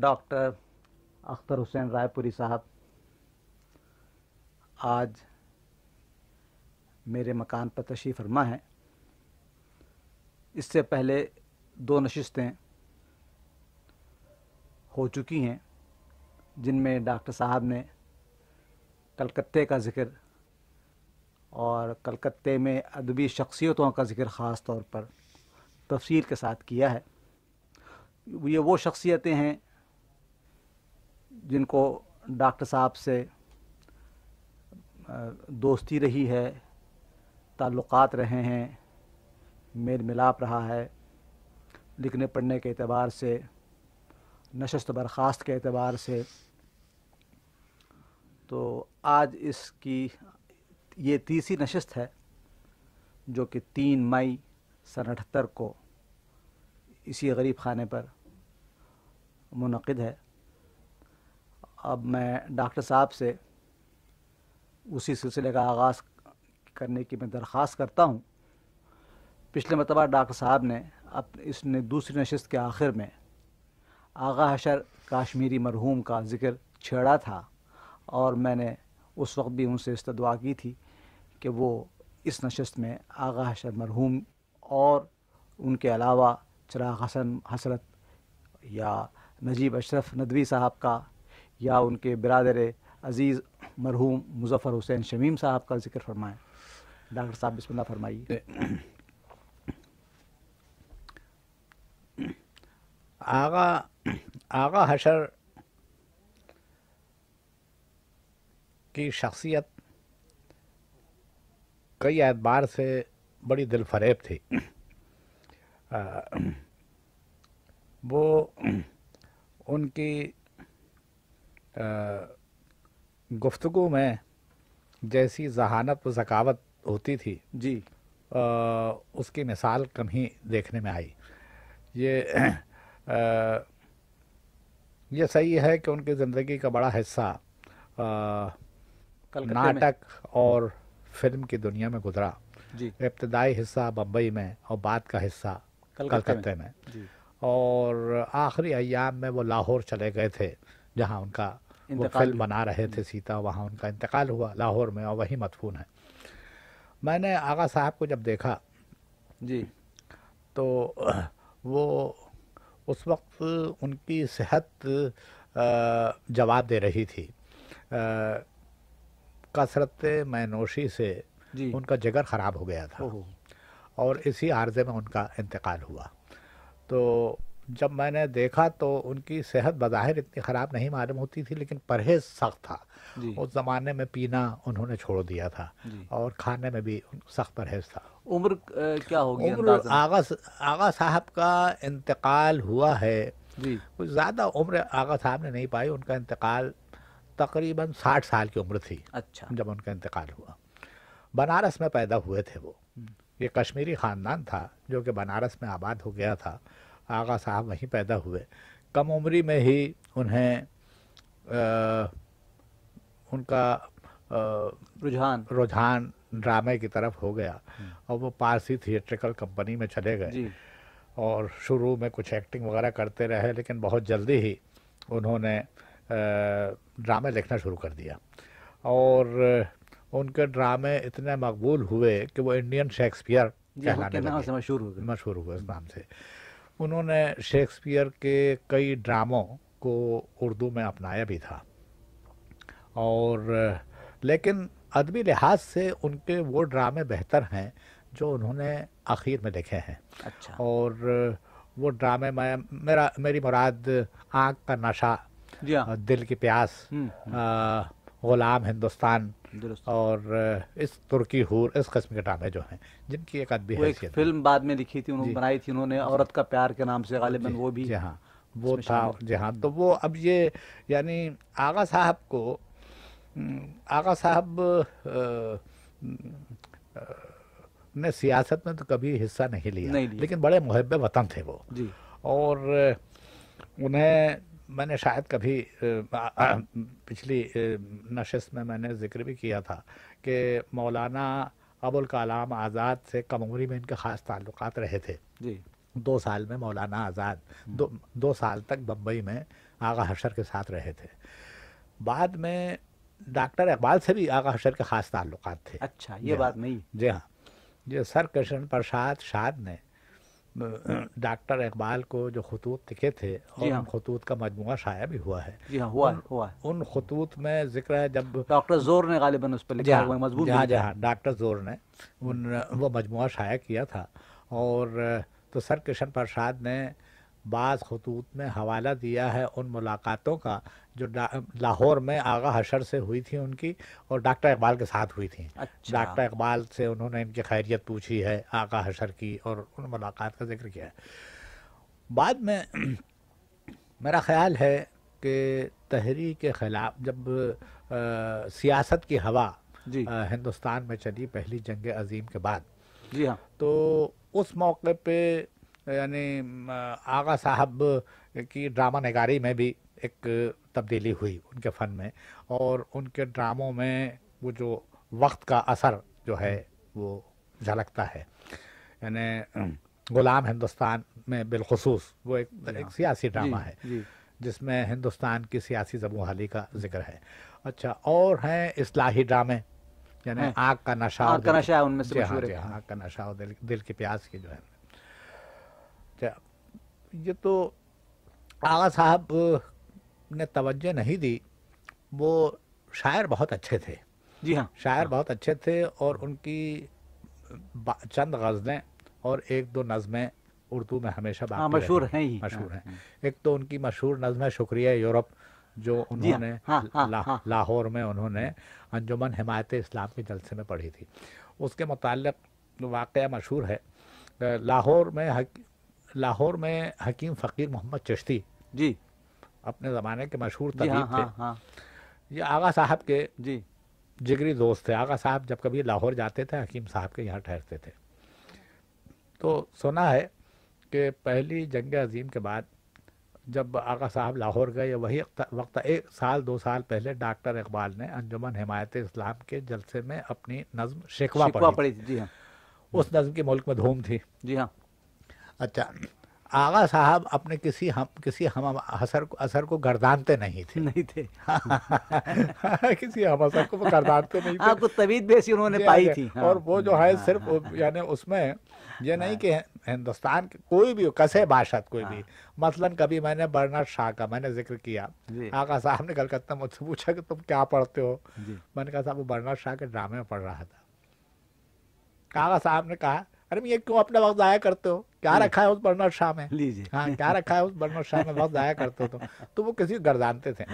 Doctor Akhtar حسین رائے پوری صاحب آج میرے مکان پر تشریف فرما ہے اس سے پہلے دو نشستیں ہو چکی ہیں جن میں ڈاکٹر صاحب نے کلکتے کا ذکر اور کلکتے میں ادبی شخصیتوں کا ذکر خاص طور پر تفصیل کے ساتھ کیا ہے یہ وہ شخصیتیں ہیں جن کو ڈاکٹر صاحب سے دوستی رہی ہے تعلقات رہے ہیں میل ملاپ رہا ہے لکھنے پڑھنے کے اعتبار سے نشست برخاست کے اعتبار سے تو آج اس کی یہ تیسری نشست ہے جو کہ تین مئی سن اٹھتر کو اسی غریب خانے پر منعقد ہے اب میں ڈاکٹر صاحب سے اسی سلسلے کا آغاز کرنے کی میں درخواست کرتا ہوں پچھلے مرتبہ ڈاکٹر صاحب نے اپنے اس نے دوسری نشست کے آخر میں آغا حشر کاشمیری مرحوم کا ذکر چھیڑا تھا اور میں نے اس وقت بھی ان سے استدعا کی تھی کہ وہ اس نشست میں آغا حشر مرحوم اور ان کے علاوہ چراغ حسن حسرت یا نجیب اشرف ندوی صاحب کا یا ان کے برادر عزیز مرحوم مظفر حسین شمیم صاحب کا ذکر فرمائیں ڈاکٹر صاحب بسم اللہ فرمائیے آغا آغا حشر کی شخصیت کئی اعتبار سے بڑی دل فریب تھی وہ ان کی گفتگو میں جیسی ذہانت و ذکاوت ہوتی تھی جی اس کی مثال کم ہی دیکھنے میں آئی یہ صحیح ہے کہ ان کی زندگی کا بڑا حصہ ناٹک اور فلم کی دنیا میں گزرا جی۔ ابتدائی حصہ بمبئی میں اور بعد کا حصہ کلکتے میں جی۔ اور آخری ایام میں وہ لاہور چلے گئے تھے جہاں ان کا وہ فلم بنا رہے تھے سیتا وہاں ان کا انتقال ہوا لاہور میں اور وہی مدفون ہے میں نے آغا صاحب کو جب دیکھا جی تو وہ اس وقت ان کی صحت جواب دے رہی تھی کثرت میں نوشی سے جی۔ ان کا جگر خراب ہو گیا تھا اور اسی عارضے میں ان کا انتقال ہوا تو جب میں نے دیکھا تو ان کی صحت بظاہر اتنی خراب نہیں معلوم ہوتی تھی لیکن پرہیز سخت تھا جی اس زمانے میں پینا انہوں نے چھوڑ دیا تھا جی اور کھانے میں بھی سخت پرہیز تھا عمر کیا ہوگی عمر آغا آغا صاحب کا انتقال ہوا ہے جی۔ کچھ زیادہ عمر آغا صاحب نے نہیں پائی ان کا انتقال تقریباً ساٹھ سال کی عمر تھی اچھا جب ان کا انتقال ہوا بنارس میں پیدا ہوئے تھے وہ یہ کشمیری خاندان تھا جو کہ بنارس میں آباد ہو گیا تھا آغا صاحب وہیں پیدا ہوئے کم عمری میں ہی انہیں ان کا رجحان رجحان ڈرامے کی طرف ہو گیا اور وہ پارسی تھیٹریکل کمپنی میں چلے گئے جی۔ اور شروع میں کچھ ایکٹنگ وغیرہ کرتے رہے لیکن بہت جلدی ہی انہوں نے ڈرامے لکھنا شروع کر دیا اور ان کے ڈرامے اتنے مقبول ہوئے کہ وہ جی، انڈین شیکسپیئر مشہور ہوئے اس نام سے انہوں نے شیکسپیئر کے کئی ڈراموں کو اردو میں اپنایا بھی تھا اور لیکن ادبی لحاظ سے ان کے وہ ڈرامے بہتر ہیں جو انہوں نے اخیر میں لکھے ہیں اچھا اور وہ ڈرامے میں میرا میری مراد آنکھ کا نشہ جی ہاں۔ دل کی پیاس غلام ہندوستان اور اس ترکی ہور اس قسم کے ڈرامے جو ہیں جن کی ایک ادبی فلم بعد میں لکھی تھی انہوں جی۔ بنائی تھی انہوں نے عورت کا پیار کے نام سے جی، غالباً وہ وہ بھی جی ہاں جی ہاں تھا تو وہ اب یہ یعنی آغا صاحب کو آغا صاحب نے سیاست میں تو کبھی حصہ نہیں لیا لیکن بڑے محب وطن تھے وہ اور انہیں میں نے شاید کبھی پچھلی نشست میں میں نے ذکر بھی کیا تھا کہ مولانا ابوالکلام آزاد سے کموری میں ان کے خاص تعلقات رہے تھے جی دو سال میں مولانا آزاد دو دو سال تک بمبئی میں آغا حشر کے ساتھ رہے تھے بعد میں ڈاکٹر اقبال سے بھی آغا حشر کے خاص تعلقات تھے اچھا یہ جی بات ہاں۔ نہیں جی ہاں جی سر کرشن پرساد شاد نے ڈاکٹر اقبال کو جو خطوط لکھے تھے اور جی ان ہاں۔ خطوط کا مجموعہ شائع بھی جی ہاں، ہوا ہے ان خطوط میں ذکر ہے جب ڈاکٹر زور نے غالباً اس پہ لکھا جی ہاں جی ہاں،, ہاں ڈاکٹر زور نے ان وہ مجموعہ شائع کیا تھا اور تو سر کرشن پرساد نے بعض خطوط میں حوالہ دیا ہے ان ملاقاتوں کا جو لاہور میں اچھا۔ آغا حشر سے ہوئی تھی ان کی اور ڈاکٹر اقبال کے ساتھ ہوئی تھیں اچھا۔ ڈاکٹر اقبال سے انہوں نے ان کی خیریت پوچھی ہے آغا حشر کی اور ان ملاقات کا ذکر کیا ہے بعد میں میرا خیال ہے کہ تحریک کے خلاف جب سیاست کی ہوا جی۔ ہندوستان میں چلی پہلی جنگ عظیم کے بعد جی ہاں تو اس موقع پہ یعنی آغا صاحب کی ڈرامہ نگاری میں بھی ایک تبدیلی ہوئی ان کے فن میں اور ان کے ڈراموں میں وہ جو وقت کا اثر جو ہے وہ جھلکتا ہے یعنی غلام ہندوستان میں بالخصوص وہ ایک جی ہاں۔ ایک سیاسی ڈرامہ جی، ہے جی۔ جس میں ہندوستان کی سیاسی زبوں حالی کا ذکر ہے اچھا اور ہیں اصلاحی ڈرامے یعنی آگ کا نشہ آگ کا نشہ ان میں سے ہاں آگ کا نشہ دل کی پیاس کی جو ہے اچھا یہ تو آغا صاحب نے توجہ نہیں دی وہ شاعر بہت اچھے تھے جی ہاں شاعر بہت اچھے تھے اور ان کی چند غزلیں اور ایک دو نظمیں اردو میں ہمیشہ بات ہاں، مشہور ہیں مشہور ہاں، ہیں ہاں۔ ایک تو ان کی مشہور نظم ہے شکریہ یورپ جو جی انہوں نے لاہور میں انہوں نے انجمن حمایت اسلام کے جلسے میں پڑھی تھی اس کے متعلق واقعہ مشہور ہے لاہور میں لاہور میں حکیم فقیر محمد چشتی جی اپنے زمانے کے مشہور جی ہاں، طبیب تھے ہاں، ہاں۔ یہ آغا صاحب کے جی جگری دوست تھے آغا صاحب جب کبھی لاہور جاتے تھے حکیم صاحب کے یہاں ٹھہرتے تھے تو سنا ہے کہ پہلی جنگ عظیم کے بعد جب آغا صاحب لاہور گئے وہی وقت ایک سال دو سال پہلے ڈاکٹر اقبال نے انجمن حمایت اسلام کے جلسے میں اپنی نظم شیکوا پڑی تھی جی اس نظم کی ملک میں دھوم تھی جی ہاں اچھا آغا صاحب اپنے کسی کسی ہم ہم اثر کو اثر کو گردانتے نہیں تھے نہیں تھے کسی ہم اثر کو گردانتے نہیں تھے آپ کو انہوں نے جی، پائی جی۔ تھی ہاں۔ اور وہ جو ہے ہاں، صرف ہاں، یعنی اس میں یہ نہیں کہ ہندوستان کے کوئی بھی کسے باشد کوئی بھی مثلا کبھی میں نے برنر شاہ کا میں نے ذکر کیا جی۔ آغا صاحب نے کلکتہ مجھ سے پوچھا کہ تم کیا پڑھتے ہو میں نے کہا صاحب وہ برنر شاہ کے ڈرامے میں پڑھ رہا تھا آغا صاحب نے کہا ارے میں کیوں اپنا وقت ضائع کرتے ہو کیا جی۔ رکھا ہے اس برنر شاہ میں ہاں کیا رکھا ہے اس برنر شاہ میں وقت ضائع کرتے ہو تو وہ کسی گردانتے تھے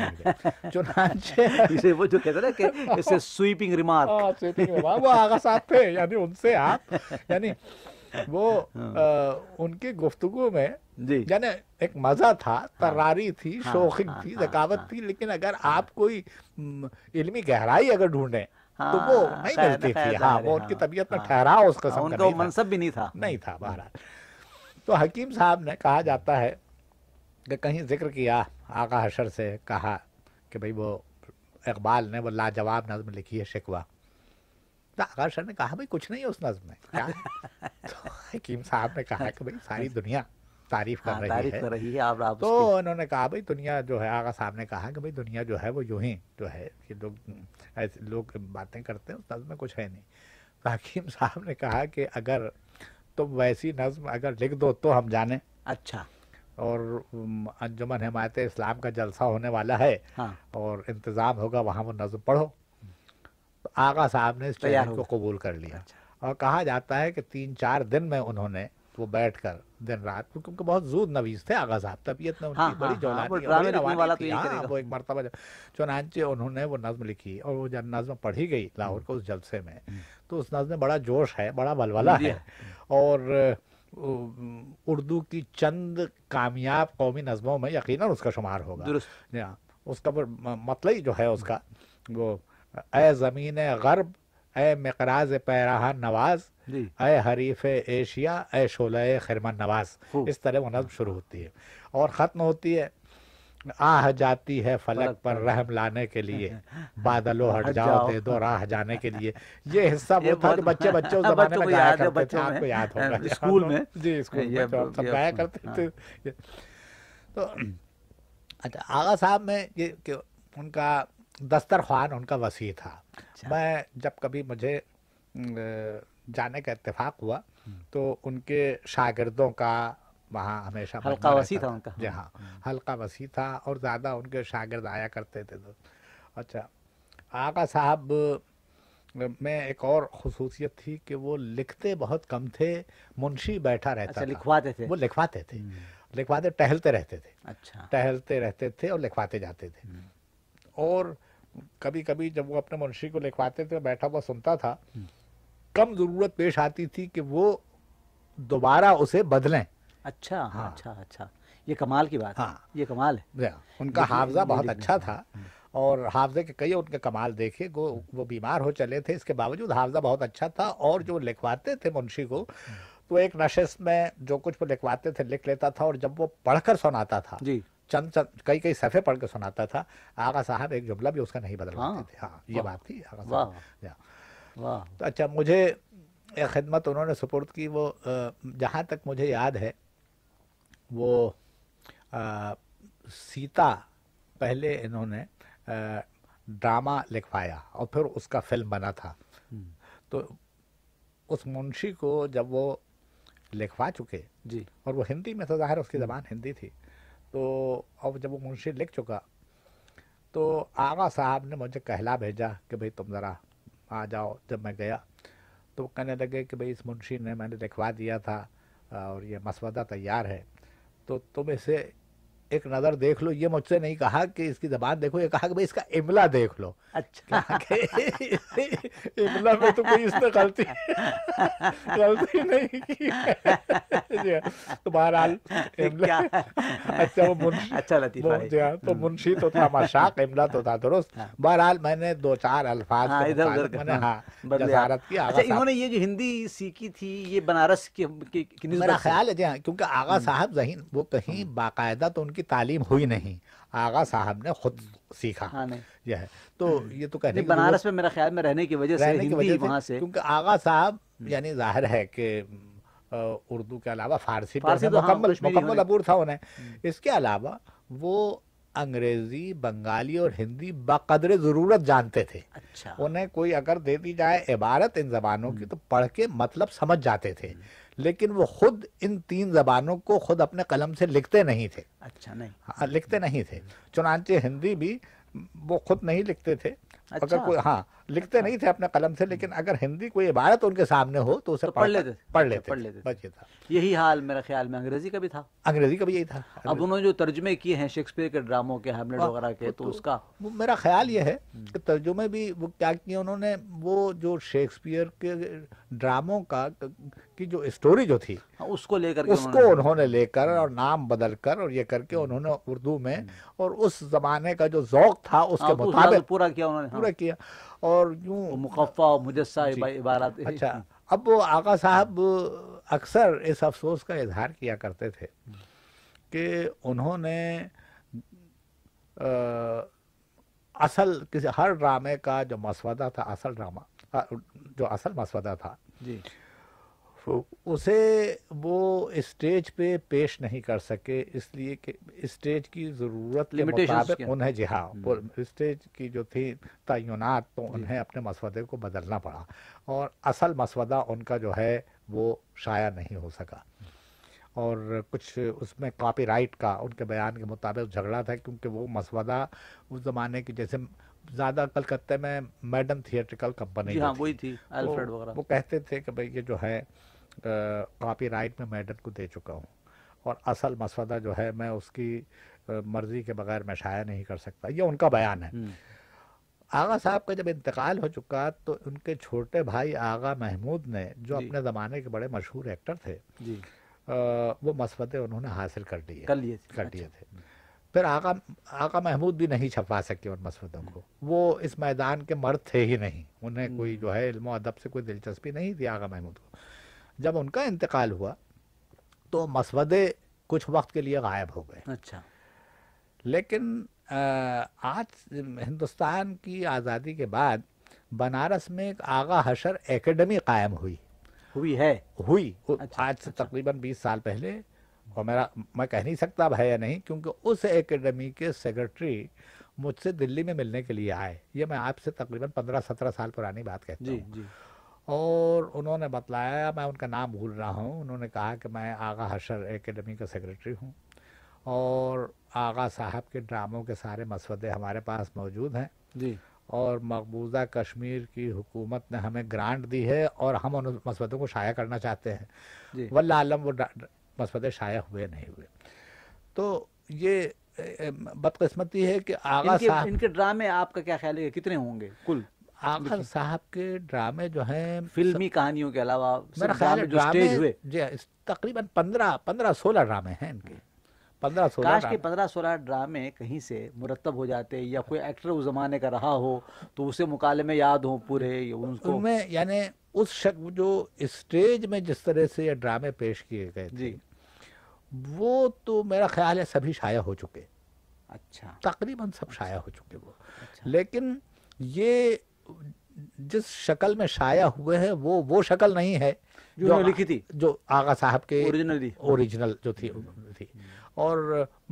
چنانچہ وہ جو کہتے نا کہ اسے سویپنگ ریمارک وہ آغا صاحب تھے یعنی ان سے آپ یعنی وہ ہاں۔ ان کی گفتگو میں جی۔ یعنی ایک مزہ تھا ہاں۔ تراری تھی ہاں، شوخی تھی ذکاوت تھی لیکن اگر آپ کوئی علمی گہرائی اگر ڈھونڈیں ہاں، تو وہ نہیں ملتی تھی ہاں وہ ان کی ہاں، طبیعت میں ہاں۔ ٹھہراؤ اس قسم کا منصب بھی نہیں تھا نہیں تھا بہرحال تو حکیم صاحب نے کہا جاتا ہے کہ کہیں ذکر کیا آقا حشر سے کہا کہ بھئی وہ اقبال نے وہ لاجواب نظم لکھی ہے شکوہ تو آقا حشر نے کہا بھئی کچھ نہیں ہے اس نظم میں تو حکیم صاحب نے کہا کہ بھئی ساری دنیا تعریف ہاں، کر رہی ہے تو انہوں نے کہا بھائی دنیا جو ہے آگا صاحب نے کہا کہ بھائی دنیا جو ہے وہ یوں ہی جو ہے لوگ ایسے لوگ باتیں کرتے ہیں اس نظم میں کچھ ہے نہیں صاحب نے کہا کہ اگر تم ویسی نظم اگر لکھ دو تو ہم جانیں اچھا اور انجمن حمایت اسلام کا جلسہ ہونے والا ہے ہاں۔ اور انتظام ہوگا وہاں وہ نظم پڑھو آغا صاحب نے اس چیلنج کو قبول کر لیا اچھا۔ اور کہا جاتا ہے کہ تین چار دن میں انہوں نے وہ بیٹھ کر دن رات کیونکہ بہت زود نویز تھے آغاز طبیعت نے چنانچہ انہوں نے وہ نظم لکھی اور وہ جب نظم پڑھی گئی لاہور کو اس جلسے میں تو اس نظم میں بڑا جوش ہے بڑا بھلولا جی، ہے ہاں۔ اور اردو کی چند کامیاب قومی نظموں میں یقیناً اس کا شمار ہوگا جی ہاں، اس کا مطلب ہی جو ہے اس کا وہ اے زمین غرب اے مقراز پیراہ نواز اے جی۔ حریف ایشیا اے شعلۂ خرمن نواز اس طرح وہ نظم شروع ہوتی ہے اور ختم ہوتی ہے آہ جاتی ہے فلک پر رحم لانے کے لیے بادلو ہٹ جاؤ دے دو راہ جانے کے لیے یہ حصہ وہ تھا کہ بچے بچے اس زمانے میں گایا کرتے تھے آپ کو یاد ہوگا اسکول میں جی اسکول میں جو سب گایا کرتے تھے ہاں۔ تو اچھا آغا صاحب میں یہ ان کا دسترخوان ان کا وسیع تھا اچھا۔ میں جب کبھی مجھے جانے کا اتفاق ہوا تو ان کے شاگردوں کا وہاں ہمیشہ وسیع تھا جی ہاں ہلکا وسیع تھا اور زیادہ ان کے شاگرد آیا کرتے تھے اچھا آقا صاحب میں ایک اور خصوصیت تھی کہ وہ لکھتے بہت کم تھے منشی بیٹھا رہتا اچھا، لکھواتے تھے وہ لکھواتے تھے لکھواتے ٹہلتے رہتے تھے اچھا ٹہلتے رہتے تھے اور لکھواتے جاتے تھے اور کبھی کبھی جب وہ اپنے منشی کو لکھواتے تھے بیٹھا ہوا سنتا تھا کم ضرورت پیش آتی تھی کہ وہ دوبارہ اسے بدلیں اچھا ہاں۔ اچھا اچھا یہ کمال کی بات ہاں یہ کمال ہے جی ہاں۔ ان کا حافظہ بہت اچھا تھا ہاں۔ اور حافظے کے کئی ان کے کمال دیکھے وہ بیمار ہو چلے تھے اس کے باوجود حافظہ بہت اچھا تھا اور جو لکھواتے تھے منشی کو تو ایک نشست میں جو کچھ وہ لکھواتے تھے لکھ لیتا تھا اور جب وہ پڑھ کر سناتا تھا جی چند چند کئی کئی صفحے پڑھ کے سناتا تھا آغا صاحب ایک جملہ بھی اس کا نہیں بدلواتے تھے ہاں یہ بات تھی آغا صاحب تو اچھا مجھے ایک خدمت انہوں نے سپورٹ کی وہ جہاں تک مجھے یاد ہے وہ سیتا پہلے انہوں نے ڈرامہ لکھوایا اور پھر اس کا فلم بنا تھا تو اس منشی کو جب وہ لکھوا چکے جی اور وہ ہندی میں تو ظاہر اس کی زبان ہندی تھی تو اور جب وہ منشی لکھ چکا تو آغا صاحب نے مجھے کہلا بھیجا کہ بھئی تم ذرا آ جاؤ جب میں گیا تو کہنے لگے کہ بھئی اس منشی نے میں نے لکھوا دیا تھا اور یہ مسودہ تیار ہے تو تم اسے ایک نظر دیکھ لو یہ مجھ سے نہیں کہا کہ اس کی زبان دیکھو یہ کہا کہ بھائی اس کا املا دیکھ لو اچھا املا میں تو کوئی اس نے غلطی غلطی نہیں کی تو بہرحال اچھا وہ اچھا لطیفہ جی ہاں تو اچھا، اچھا، جی ہاں، ہاں۔ منشی تو تھا مشاق املا تو تھا درست ہاں۔ بہرحال میں نے دو چار الفاظ میں نے ہاں جزارت کی اچھا انہوں نے یہ جو ہندی سیکھی تھی یہ بنارس کی میرا خیال ہے جی ہاں کیونکہ آغا صاحب ذہین وہ کہیں باقاعدہ تو ان کی کی تعلیم ہوئی نہیں آغا صاحب نے خود سیکھا ہاں، یہ ہے تو یہ تو کہنے بنارس میں میرا خیال میں رہنے کی وجہ سے کیونکہ آغا صاحب یعنی ظاہر ہے کہ اردو کے علاوہ فارسی فارسی ہاں، مکمل مکمل عبور تھا انہیں اس کے علاوہ وہ انگریزی بنگالی اور ہندی بقدر ضرورت جانتے تھے اچھا۔ انہیں کوئی اگر دے دی جائے عبارت ان زبانوں کی تو پڑھ کے مطلب سمجھ جاتے تھے لیکن وہ خود ان تین زبانوں کو خود اپنے قلم سے لکھتے نہیں تھے اچھا نہیں ہاں لکھتے نہیں تھے چنانچہ ہندی بھی وہ خود نہیں لکھتے تھے اچھا۔ اگر کوئی ہاں لکھتے نہیں تھے اپنے قلم سے لیکن اگر ہندی کوئی عبارت ان کے سامنے ہو تو اسے پڑھ لیتے پڑھ لیتے پڑھ لیتے بچے اچھا، تھا یہی حال میرا خیال میں انگریزی کا بھی تھا انگریزی کا بھی یہی تھا اب انہوں نے جو ترجمے کیے ہیں شیکسپیئر کے ڈراموں کے ہم وغیرہ کے تو اس کا میرا خیال یہ ہے کہ ترجمے بھی وہ کیا کیے انہوں نے وہ جو شیکسپیئر کے ڈراموں کا کی جو اسٹوری جو تھی ہاں، اس کو لے کر اس کو انہوں نے لے کر اور نام بدل کر اور یہ کر کے انہوں نے اردو میں اور اس زمانے کا جو ذوق تھا اس کے مطابق پورا کیا انہوں نے ہاں۔ پورا کیا اور یوں مقفع مجسہ جی. عبارات اچھا اب وہ آقا صاحب اکثر اس افسوس کا اظہار کیا کرتے تھے کہ انہوں نے اصل کسی ہر ڈرامے کا جو مسودہ تھا اصل ڈرامہ جو اصل مسودہ تھا جی اسے وہ اسٹیج پہ پیش نہیں کر سکے اس لیے کہ اسٹیج کی ضرورت انہیں جی ہاں اسٹیج کی جو تھی تعینات تو جی۔ انہیں اپنے مسودے کو بدلنا پڑا اور اصل مسودہ ان کا جو ہے وہ شائع نہیں ہو سکا اور کچھ اس میں کاپی رائٹ کا ان کے بیان کے مطابق جھگڑا تھا کیونکہ وہ مسودہ اس زمانے کی جیسے زیادہ کلکتے میں میڈم تھیٹرکل کمپنیڈ وہ کہتے تھے کہ بھائی یہ جو ہے کاپی رائٹ میں میڈن کو دے چکا ہوں اور اصل مسودہ جو ہے میں اس کی مرضی کے بغیر میں شائع نہیں کر سکتا یہ ان کا بیان ہے آغا صاحب کا جب انتقال ہو چکا تو ان کے چھوٹے بھائی آغا محمود نے جو جی۔ اپنے زمانے کے بڑے مشہور ایکٹر تھے جی۔ وہ مسودے انہوں نے حاصل کر لیے کر دیے اچھا۔ تھے پھر آغا آغا محمود بھی نہیں چھپا سکے ان مسودوں کو وہ اس میدان کے مرد تھے ہی نہیں انہیں کوئی جو ہے علم و ادب سے کوئی دلچسپی نہیں تھی آغا محمود کو جب ان کا انتقال ہوا تو مسودے کچھ وقت کے لیے غائب ہو گئے اچھا لیکن آج ہندوستان کی آزادی کے بعد بنارس میں ایک آغا حشر اکیڈمی قائم ہوئی ہوئی ہے ہوئی اچھا، آج سے اچھا، اچھا۔ تقریباً بیس سال پہلے اور میرا میں کہہ نہیں سکتا اب ہے یا نہیں کیونکہ اس اکیڈمی کے سیکرٹری مجھ سے دلی میں ملنے کے لیے آئے یہ میں آپ سے تقریباً پندرہ سترہ سال پرانی بات کہتا جی، ہوں جی۔ اور انہوں نے بتلایا میں ان کا نام بھول رہا ہوں انہوں نے کہا کہ میں آغا حشر اکیڈمی کا سیکریٹری ہوں اور آغا صاحب کے ڈراموں کے سارے مسودے ہمارے پاس موجود ہیں جی اور مقبوضہ کشمیر کی حکومت نے ہمیں گرانٹ دی ہے اور ہم ان مسودوں کو شائع کرنا چاہتے ہیں جی واللہ عالم وہ مسودے شائع ہوئے نہیں ہوئے تو یہ بدقسمتی ہے کہ کے, صاحب ان کے ڈرامے آپ کا کیا خیال ہے کتنے ہوں گے کل آخر صاحب کے ڈرامے جو ہیں فلمی کہانیوں کے علاوہ میرا خیال جو جی ہاں، تقریباً پندرہ پندرہ سولہ ڈرامے ہیں ان کے پندرہ سولہ کاش کے پندرہ سولہ ڈرامے کہیں سے مرتب ہو جاتے یا کوئی ایکٹر اس زمانے کا رہا ہو تو اسے مکالمے یاد ہوں پورے یعنی اس شخص جو اسٹیج میں جس طرح سے یہ ڈرامے پیش کیے گئے جی وہ تو میرا خیال ہے سبھی شائع ہو چکے اچھا تقریباً سب شائع ہو چکے وہ اچھا۔ لیکن یہ جس شکل میں شائع ہوئے ہیں وہ وہ شکل نہیں ہے جو جو لکھی تھی آغا صاحب کے اوریجنل جو تھی تھی اور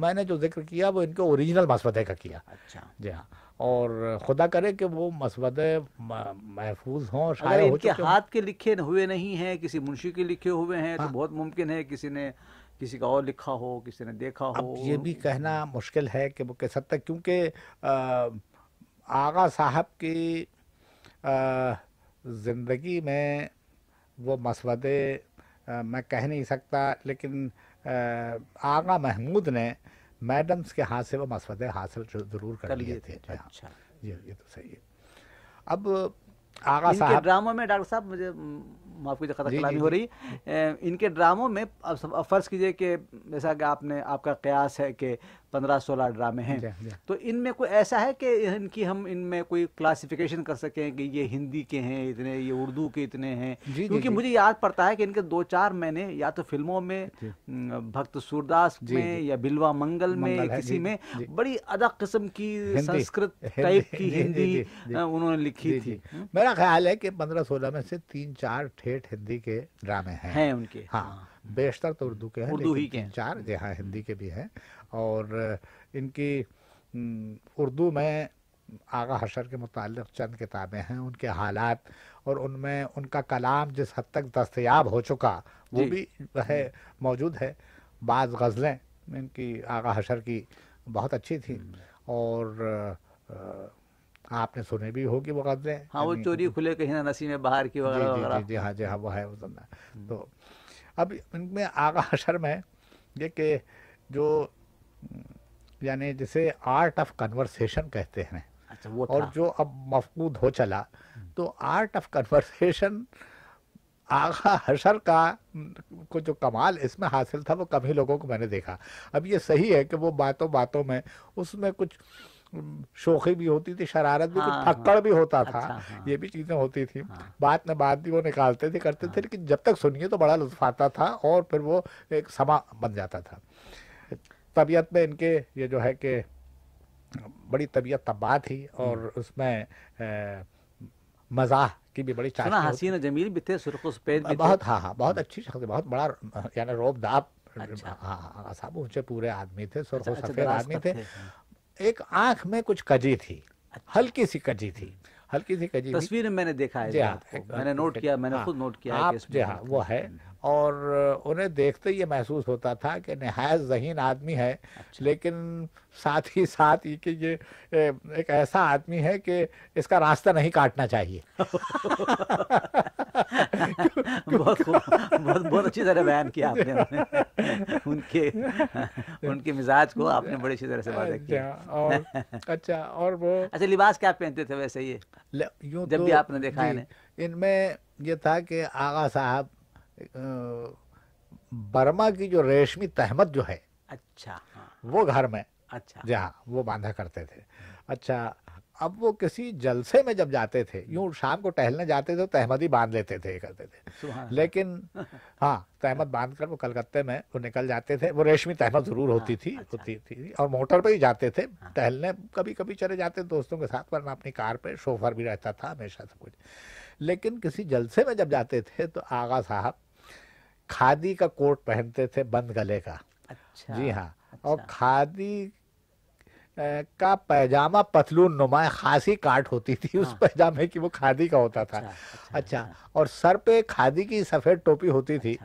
میں نے جو ذکر کیا وہ ان کے اوریجنل مسودے کا کیا اچھا۔ جی ہاں اور خدا کرے کہ وہ مسودے محفوظ ہوں ہاتھ کے لکھے ہوئے نہیں ہیں کسی منشی کے لکھے ہوئے ہیں تو ہاں۔ بہت ممکن ہے کسی نے کسی کا اور لکھا ہو کسی نے دیکھا ہو یہ بھی کہنا مشکل ہے کہ وہ حد تک کیونکہ آغا صاحب کی زندگی میں وہ مسودے میں کہہ نہیں سکتا لیکن آغا محمود نے میڈمز کے ہاتھ سے وہ مسودے حاصل ضرور کر لیے تھے جی ہاں۔ اچھا۔ جی، یہ تو صحیح ہے اب آغا صاحب ڈراموں میں ڈاکٹر صاحب مجھے معاف خطا کلامی جی، جی، ہو جی۔ رہی ان کے ڈراموں میں فرض کیجئے کہ جیسا کہ آپ نے آپ کا قیاس ہے کہ پندرہ سولہ ڈرامے ہیں تو ان میں کوئی ایسا ہے کہ ان ان کی ہم میں کوئی کلاسیفیکیشن کر سکیں کہ یہ ہندی کے ہیں اتنے یہ اردو کے اتنے ہیں کیونکہ مجھے یاد پڑتا ہے کہ ان کے دو چار میں نے یا تو فلموں میں یا بلوا منگل میں کسی میں بڑی الگ قسم کی سنسکرت ٹائپ کی ہندی انہوں نے لکھی تھی میرا خیال ہے کہ پندرہ سولہ میں سے تین چار ہندی کے ڈرامے ہیں ہاں،, ہاں بیشتر تو اردو کے ہیں اردو ہی کے چار جی ہاں ہندی کے بھی ہیں اور ان کی اردو میں آغا حشر کے متعلق چند کتابیں ہیں ان کے حالات اور ان میں ان کا کلام جس حد تک دستیاب ہو چکا وہ جی۔ بھی ہے موجود ہے بعض غزلیں ان کی آغا حشر کی بہت اچھی تھیں اور آپ نے سنے بھی ہوگی وہ غزلیں ہاں وہ یعنی چوری کھلے کہیں نہ نسی میں باہر کی وغیرہ جی، جی، وغیرہ جی،, جی ہاں جی ہاں وہ ہے وہ تو اب ان میں آغا شرم ہے یہ کہ جو یعنی جسے آرٹ آف کنورسیشن کہتے ہیں اچھا، اور جو اب مفقود ہو چلا تو آرٹ آف کنورسیشن آغا حشر کا کو جو کمال اس میں حاصل تھا وہ کم ہی لوگوں کو میں نے دیکھا اب یہ صحیح ہے کہ وہ باتوں باتوں میں اس میں کچھ شوخی بھی ہوتی تھی شرارت بھی ہاں، تھکڑ ہاں، بھی ہوتا تھا اچھا، ہاں۔ یہ بھی چیزیں ہوتی تھی بات میں بات بھی وہ نکالتے تھے کرتے تھے لیکن جب تک سنیے تو بڑا لطف آتا تھا اور پھر وہ ایک سما بن جاتا تھا طبیعت میں ان کے یہ جو ہے کہ بڑی طبیعت تباہ تھی اور اس میں مزاح کی بھی بڑی حسین جمیل بھی تھے سرخ بہت ہاں ہاں بہت اچھی شخص بہت بڑا یعنی روب داپ اچھا۔ ہاں ہاں پورے آدمی تھے سرخ اچھا، و سفید آدمی تھے ایک آنکھ میں کچھ کجی تھی اچھا۔ ہلکی سی کجی تھی ہلکی سی کجی تصویر میں نے دیکھا ہے جی ہاں، میں نے نوٹ کیا میں نے ہاں، خود نوٹ کیا جی ہاں، وہ ہے اور انہیں دیکھتے یہ محسوس ہوتا تھا کہ نہایت ذہین آدمی ہے اچھا۔ لیکن ساتھ ہی ساتھ یہ کہ یہ ایک ایسا آدمی ہے کہ اس کا راستہ نہیں کاٹنا چاہیے بہت بہت اچھی طرح بیان کیا آپ نے ان کے ان کے مزاج کو آپ نے بڑی اچھی طرح سے جی ہاں، اچھا اور وہ اچھا لباس کیا پہنتے تھے ویسے یہ جب بھی آپ نے دیکھا جی، ہے ان میں یہ تھا کہ آغا صاحب برما کی جو ریشمی تحمد جو ہے اچھا ہاں۔ وہ گھر میں اچھا جہاں جی وہ باندھا کرتے تھے اچھا اب وہ کسی جلسے میں جب جاتے تھے یوں شام کو ٹہلنے جاتے تھے تو تحمد ہی باندھ لیتے تھے کرتے تھے لیکن ہاں تحمد باندھ کر وہ کلکتے میں وہ نکل جاتے تھے وہ ریشمی تحمد ضرور ہاں، ہوتی تھی اچھا۔ ہوتی تھی اور موٹر پہ ہی جاتے تھے ہاں۔ ٹہلنے کبھی کبھی چلے جاتے دوستوں کے ساتھ ورنہ اپنی کار پہ شوفر بھی رہتا تھا ہمیشہ سب کچھ لیکن کسی جلسے میں جب جاتے تھے تو آغا صاحب کھادی کا کوٹ پہنتے تھے بند گلے کا اچھا، جی ہاں اور اچھا۔ کھادی کا پیجامہ پتلون نما کاٹ ہوتی تھی اس ہاں۔ پیجامے کی وہ کھادی کا ہوتا تھا اچھا،, اچھا اور سر پہ کھادی کی سفید ٹوپی ہوتی تھی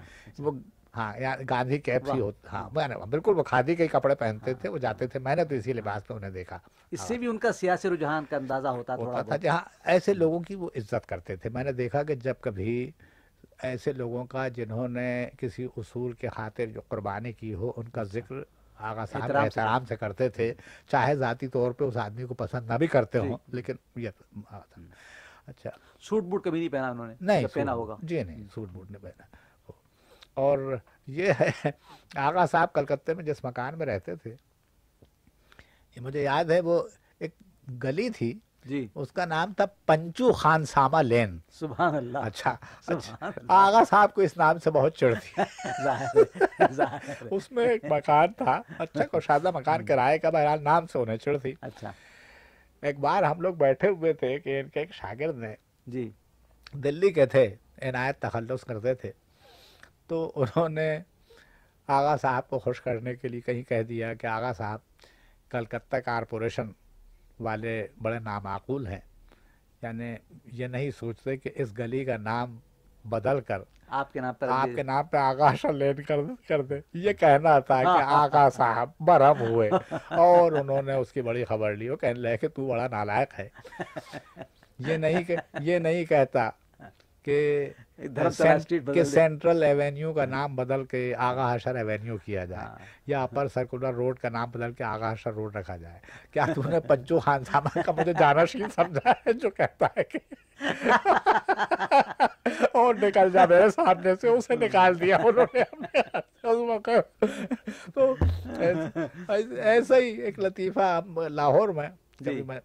وہ ہاں گاندھی ہی ہوتا ہاں بالکل وہ کھادی کے کپڑے پہنتے ہاں۔ تھے وہ جاتے تھے میں نے تو اسی لباس میں دیکھا اس سے ہاں۔ بھی ان کا سیاسی رجحان کا اندازہ ہوتا تھا جہاں جی ایسے لوگوں کی وہ عزت کرتے تھے میں نے دیکھا کہ جب کبھی ایسے لوگوں کا جنہوں نے کسی اصول کے خاطر جو قربانی کی ہو ان کا اچھا۔ ذکر آغا صاحب احترام سے کرتے تھے چاہے ذاتی طور پہ اس آدمی کو پسند نہ بھی کرتے جی۔ ہوں لیکن یہ اچھا سوٹ بوٹ کبھی نہیں پہنا انہوں نے نہیں پہنا ہوگا جی نہیں جی۔ سوٹ بوٹ نہیں پہنا اور یہ ہے آغا صاحب کلکتے میں جس مکان میں رہتے تھے یہ مجھے یاد ہے وہ ایک گلی تھی جی اس کا نام تھا پنچو خان ساما لین اللہ اچھا, اچھا۔ آغا صاحب کو اس نام سے بہت چڑھ دیا اس میں ایک مکان تھا اچھا کوشادہ مکان کرائے کا بہرحال نام سے انہیں چڑھ اچھا۔ ایک بار ہم لوگ بیٹھے ہوئے تھے کہ ان کے ایک شاگرد نے جی دلی کے تھے عنایت تخلص کرتے تھے تو انہوں نے آغا صاحب کو خوش کرنے کے لیے کہیں کہہ دیا کہ آغا صاحب کلکتہ کارپوریشن والے بڑے نامعقول ہیں یعنی یہ نہیں سوچتے کہ اس گلی کا نام بدل کر آپ کے نام پر آپ کے نام پہ آگا شلین کر دے یہ کہنا تھا کہ آگا ہاں۔ صاحب برہم ہوئے اور انہوں نے اس کی بڑی خبر لی وہ کہنے کہ تو بڑا نالائق ہے یہ نہیں کہ نہیں کہتا کہ سینٹرل ایوینیو کا نام بدل کے آگا حشر ایوینیو کیا جائے ہاں۔ یا اپر سرکولر روڈ کا نام بدل کے آگا حشر روڈ رکھا جائے کیا تو نے پنچو خان ساما کا مجھے جانا شیل سمجھا ہے جو کہتا ہے کہ اور نکل جا میرے سامنے سے اسے نکال دیا انہوں نے تو ایسا ہی ایک لطیفہ لاہور میں جب جی۔ میں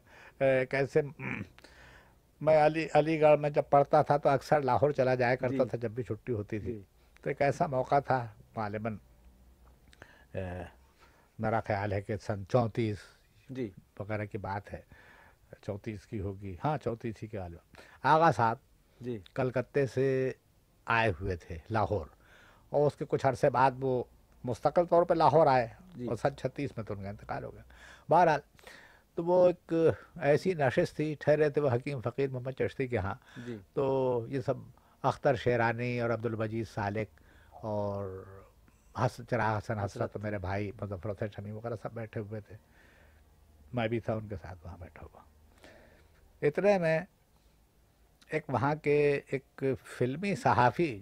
کیسے میں علی علی گڑھ میں جب پڑھتا تھا تو اکثر لاہور چلا جایا جی۔ کرتا تھا جب بھی چھٹی ہوتی تھی جی۔ تو ایک ایسا موقع تھا غالباً میرا خیال ہے کہ سن چونتیس جی وغیرہ کی بات ہے چونتیس کی ہوگی ہاں چونتیس ہی کے غالباً آغا صاحب جی کلکتے سے آئے ہوئے تھے لاہور اور اس کے کچھ عرصے بعد وہ مستقل طور پہ لاہور آئے جی۔ اور سن چھتیس میں تو ان کا انتقال ہو گیا بہرحال تو وہ ایک ایسی نشست تھی ٹھہرے تھے وہ حکیم فقیر محمد چشتی کے ہاں جی۔ تو یہ سب اختر شیرانی اور عبد المجید سالق اور حسن چراغ حسن حسرت میرے بھائی مظفر حسین شمی وغیرہ سب بیٹھے ہوئے تھے میں بھی تھا ان کے ساتھ وہاں بیٹھا ہوا اتنے میں ایک وہاں کے ایک فلمی صحافی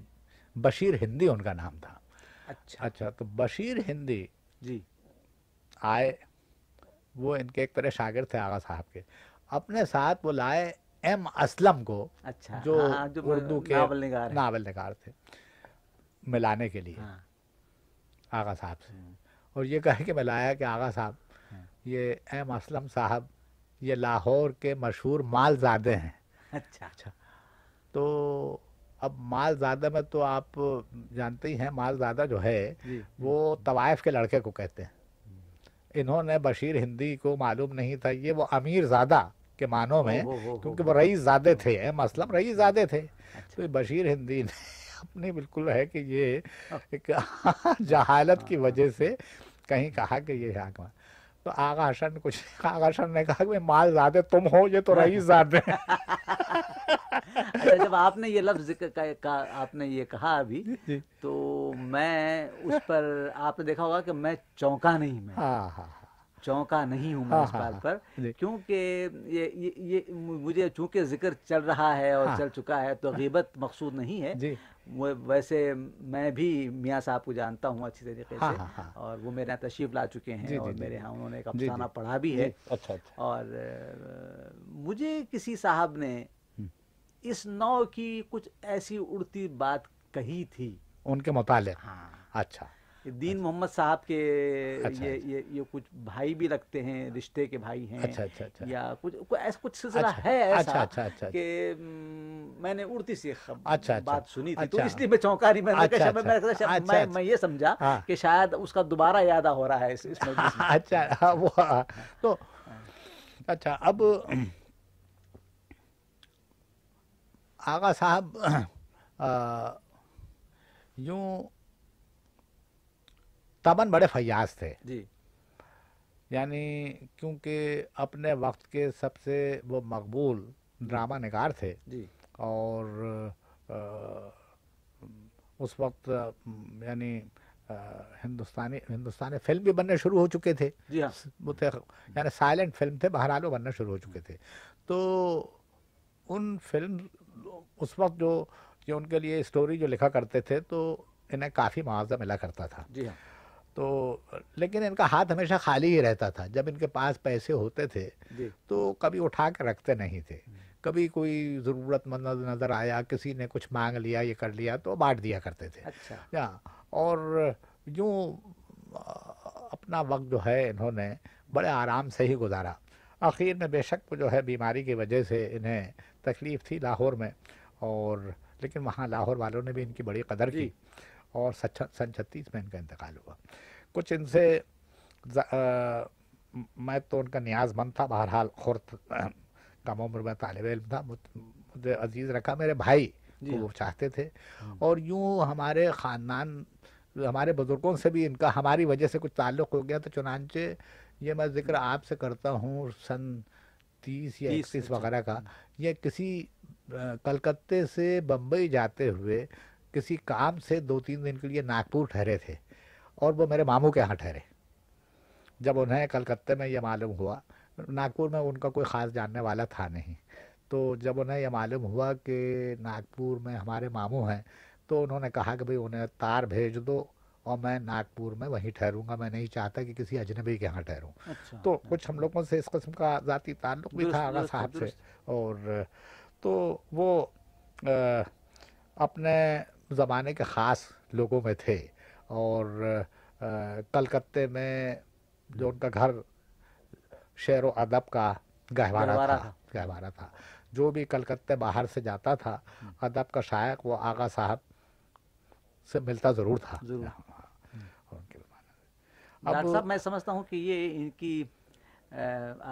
بشیر ہندی ان کا نام تھا اچھا اچھا تو بشیر ہندی جی آئے وہ ان کے ایک طرح شاگرد تھے آغا صاحب کے اپنے ساتھ وہ لائے ایم اسلم کو اچھا جو ہاں، ہاں، اردو کے ناول نگار تھے ملانے کے لیے ہاں۔ آغا صاحب سے اور یہ کہہ کے ملایا کہ آغا صاحب یہ ایم اسلم صاحب یہ لاہور کے مشہور مال زادے ہیں اچھا اچھا تو اب مال زادہ میں تو آپ جانتے ہی ہیں مال زادہ جو ہے جی۔ وہ طوائف کے لڑکے کو کہتے ہیں انہوں نے بشیر ہندی کو معلوم نہیں تھا یہ وہ امیر زادہ کے معنوں میں کیونکہ وہ رئیس زادے تھے مثلاً رئیس زادے تھے اچھا۔ تو بشیر ہندی نے اپنی بالکل ہے کہ یہ ہاں۔ ایک جہالت کی وجہ سے کہیں کہا کہ یہ حاکمہ تو آغا حسن کچھ آغا حسن نے کہا کہ میں مال زیادہ تم ہو یہ تو رئیس زیادہ اچھا جب آپ نے یہ لفظ ذکر کا آپ نے یہ کہا ابھی جی، جی۔ تو میں اس پر آپ نے دیکھا ہوگا کہ میں چونکا نہیں میں ہاں، ہاں، ہاں۔ چونکا نہیں ہوں میں اس بات پر جی۔ کیونکہ یہ مجھے چونکہ ذکر چل رہا ہے اور چل چکا ہے تو غیبت مقصود نہیں ہے ویسے میں بھی میاں صاحب کو جانتا ہوں اچھی طریقے ہاں، سے ہاں، ہاں۔ اور وہ میرے تشریف لا چکے ہیں جی، جی، اور جی۔ میرے یہاں پڑھا بھی ہے اچھا، اچھا۔ اور مجھے کسی صاحب نے اس نو کی کچھ ایسی اڑتی بات کہی تھی ان کے متعلق ہاں اچھا دین اچھا۔ محمد صاحب کے اچھا، اچھا۔ یہ یہ کچھ بھائی بھی رکھتے ہیں رشتے کے بھائی ہیں یا کچھ کچھ سلسلہ ہے ایسا کہ میں نے اڑتی سی بات سنی تھی تو اس لیے میں چونکا نہیں میں میں یہ سمجھا ہاں۔ کہ شاید اس کا دوبارہ یادہ ہو رہا ہے اس اچھا ہاں، ہاں۔ تو اچھا اب آغا صاحب یوں تمن بڑے فیاض تھے جی یعنی کیونکہ اپنے وقت کے سب سے وہ مقبول ڈرامہ نگار تھے جی اور اس وقت یعنی ہندوستانی ہندوستانی فلم بھی بننے شروع ہو چکے تھے جی ہاں۔ یعنی سائلنٹ فلم تھے بہرحال بننے شروع ہو چکے تھے تو ان فلم اس وقت جو ان کے لیے اسٹوری جو لکھا کرتے تھے تو انہیں کافی معاوضہ ملا کرتا تھا جی ہاں تو لیکن ان کا ہاتھ ہمیشہ خالی ہی رہتا تھا جب ان کے پاس پیسے ہوتے تھے جی۔ تو کبھی اٹھا کے رکھتے نہیں تھے کبھی کوئی ضرورت مند نظر آیا کسی نے کچھ مانگ لیا یہ کر لیا تو بانٹ دیا کرتے تھے اچھا۔ ہاں۔ اور یوں اپنا وقت جو ہے انہوں نے بڑے آرام سے ہی گزارا آخر میں بے شک جو ہے بیماری کی وجہ سے انہیں تکلیف تھی لاہور میں اور لیکن وہاں لاہور والوں نے بھی ان کی بڑی قدر کی جی۔ اور سن چھتیس میں ان کا انتقال ہوا کچھ ان سے میں تو ان کا نیاز مند تھا بہرحال خورت کم عمر میں طالب علم تھا مجھے عزیز رکھا میرے بھائی جی۔ کو وہ چاہتے تھے ہاں۔ اور یوں ہمارے خاندان ہمارے بزرگوں سے بھی ان کا ہماری وجہ سے کچھ تعلق ہو گیا تو چنانچہ یہ میں ذکر آپ سے کرتا ہوں سن تیس یا اکتیس وغیرہ کا یہ کسی کلکتے سے بمبئی جاتے ہوئے کسی کام سے دو تین دن کے لیے ناگپور ٹھہرے تھے اور وہ میرے ماموں کے ہاں ٹھہرے جب انہیں کلکتے میں یہ معلوم ہوا ناگپور میں ان کا کوئی خاص جاننے والا تھا نہیں تو جب انہیں یہ معلوم ہوا کہ ناگپور میں ہمارے ماموں ہیں تو انہوں نے کہا کہ بھائی انہیں تار بھیج دو اور میں ناگپور میں وہیں ٹھہروں گا میں نہیں چاہتا کہ کسی اجنبی کے ہاں ٹھہروں اچھا۔ تو کچھ ہم لوگوں سے اس قسم کا ذاتی تعلق بھی تھا آغا صاحب سے اور تو وہ اپنے زمانے کے خاص لوگوں میں تھے اور کلکتے میں جو ان کا گھر شعر و ادب کا گہوارہ تھا گہوارہ تھا جو بھی کلکتے باہر سے جاتا تھا ادب کا شائق وہ آغا صاحب سے ملتا ضرور تھا ضرور کے میں سمجھتا ہوں کہ یہ ان کی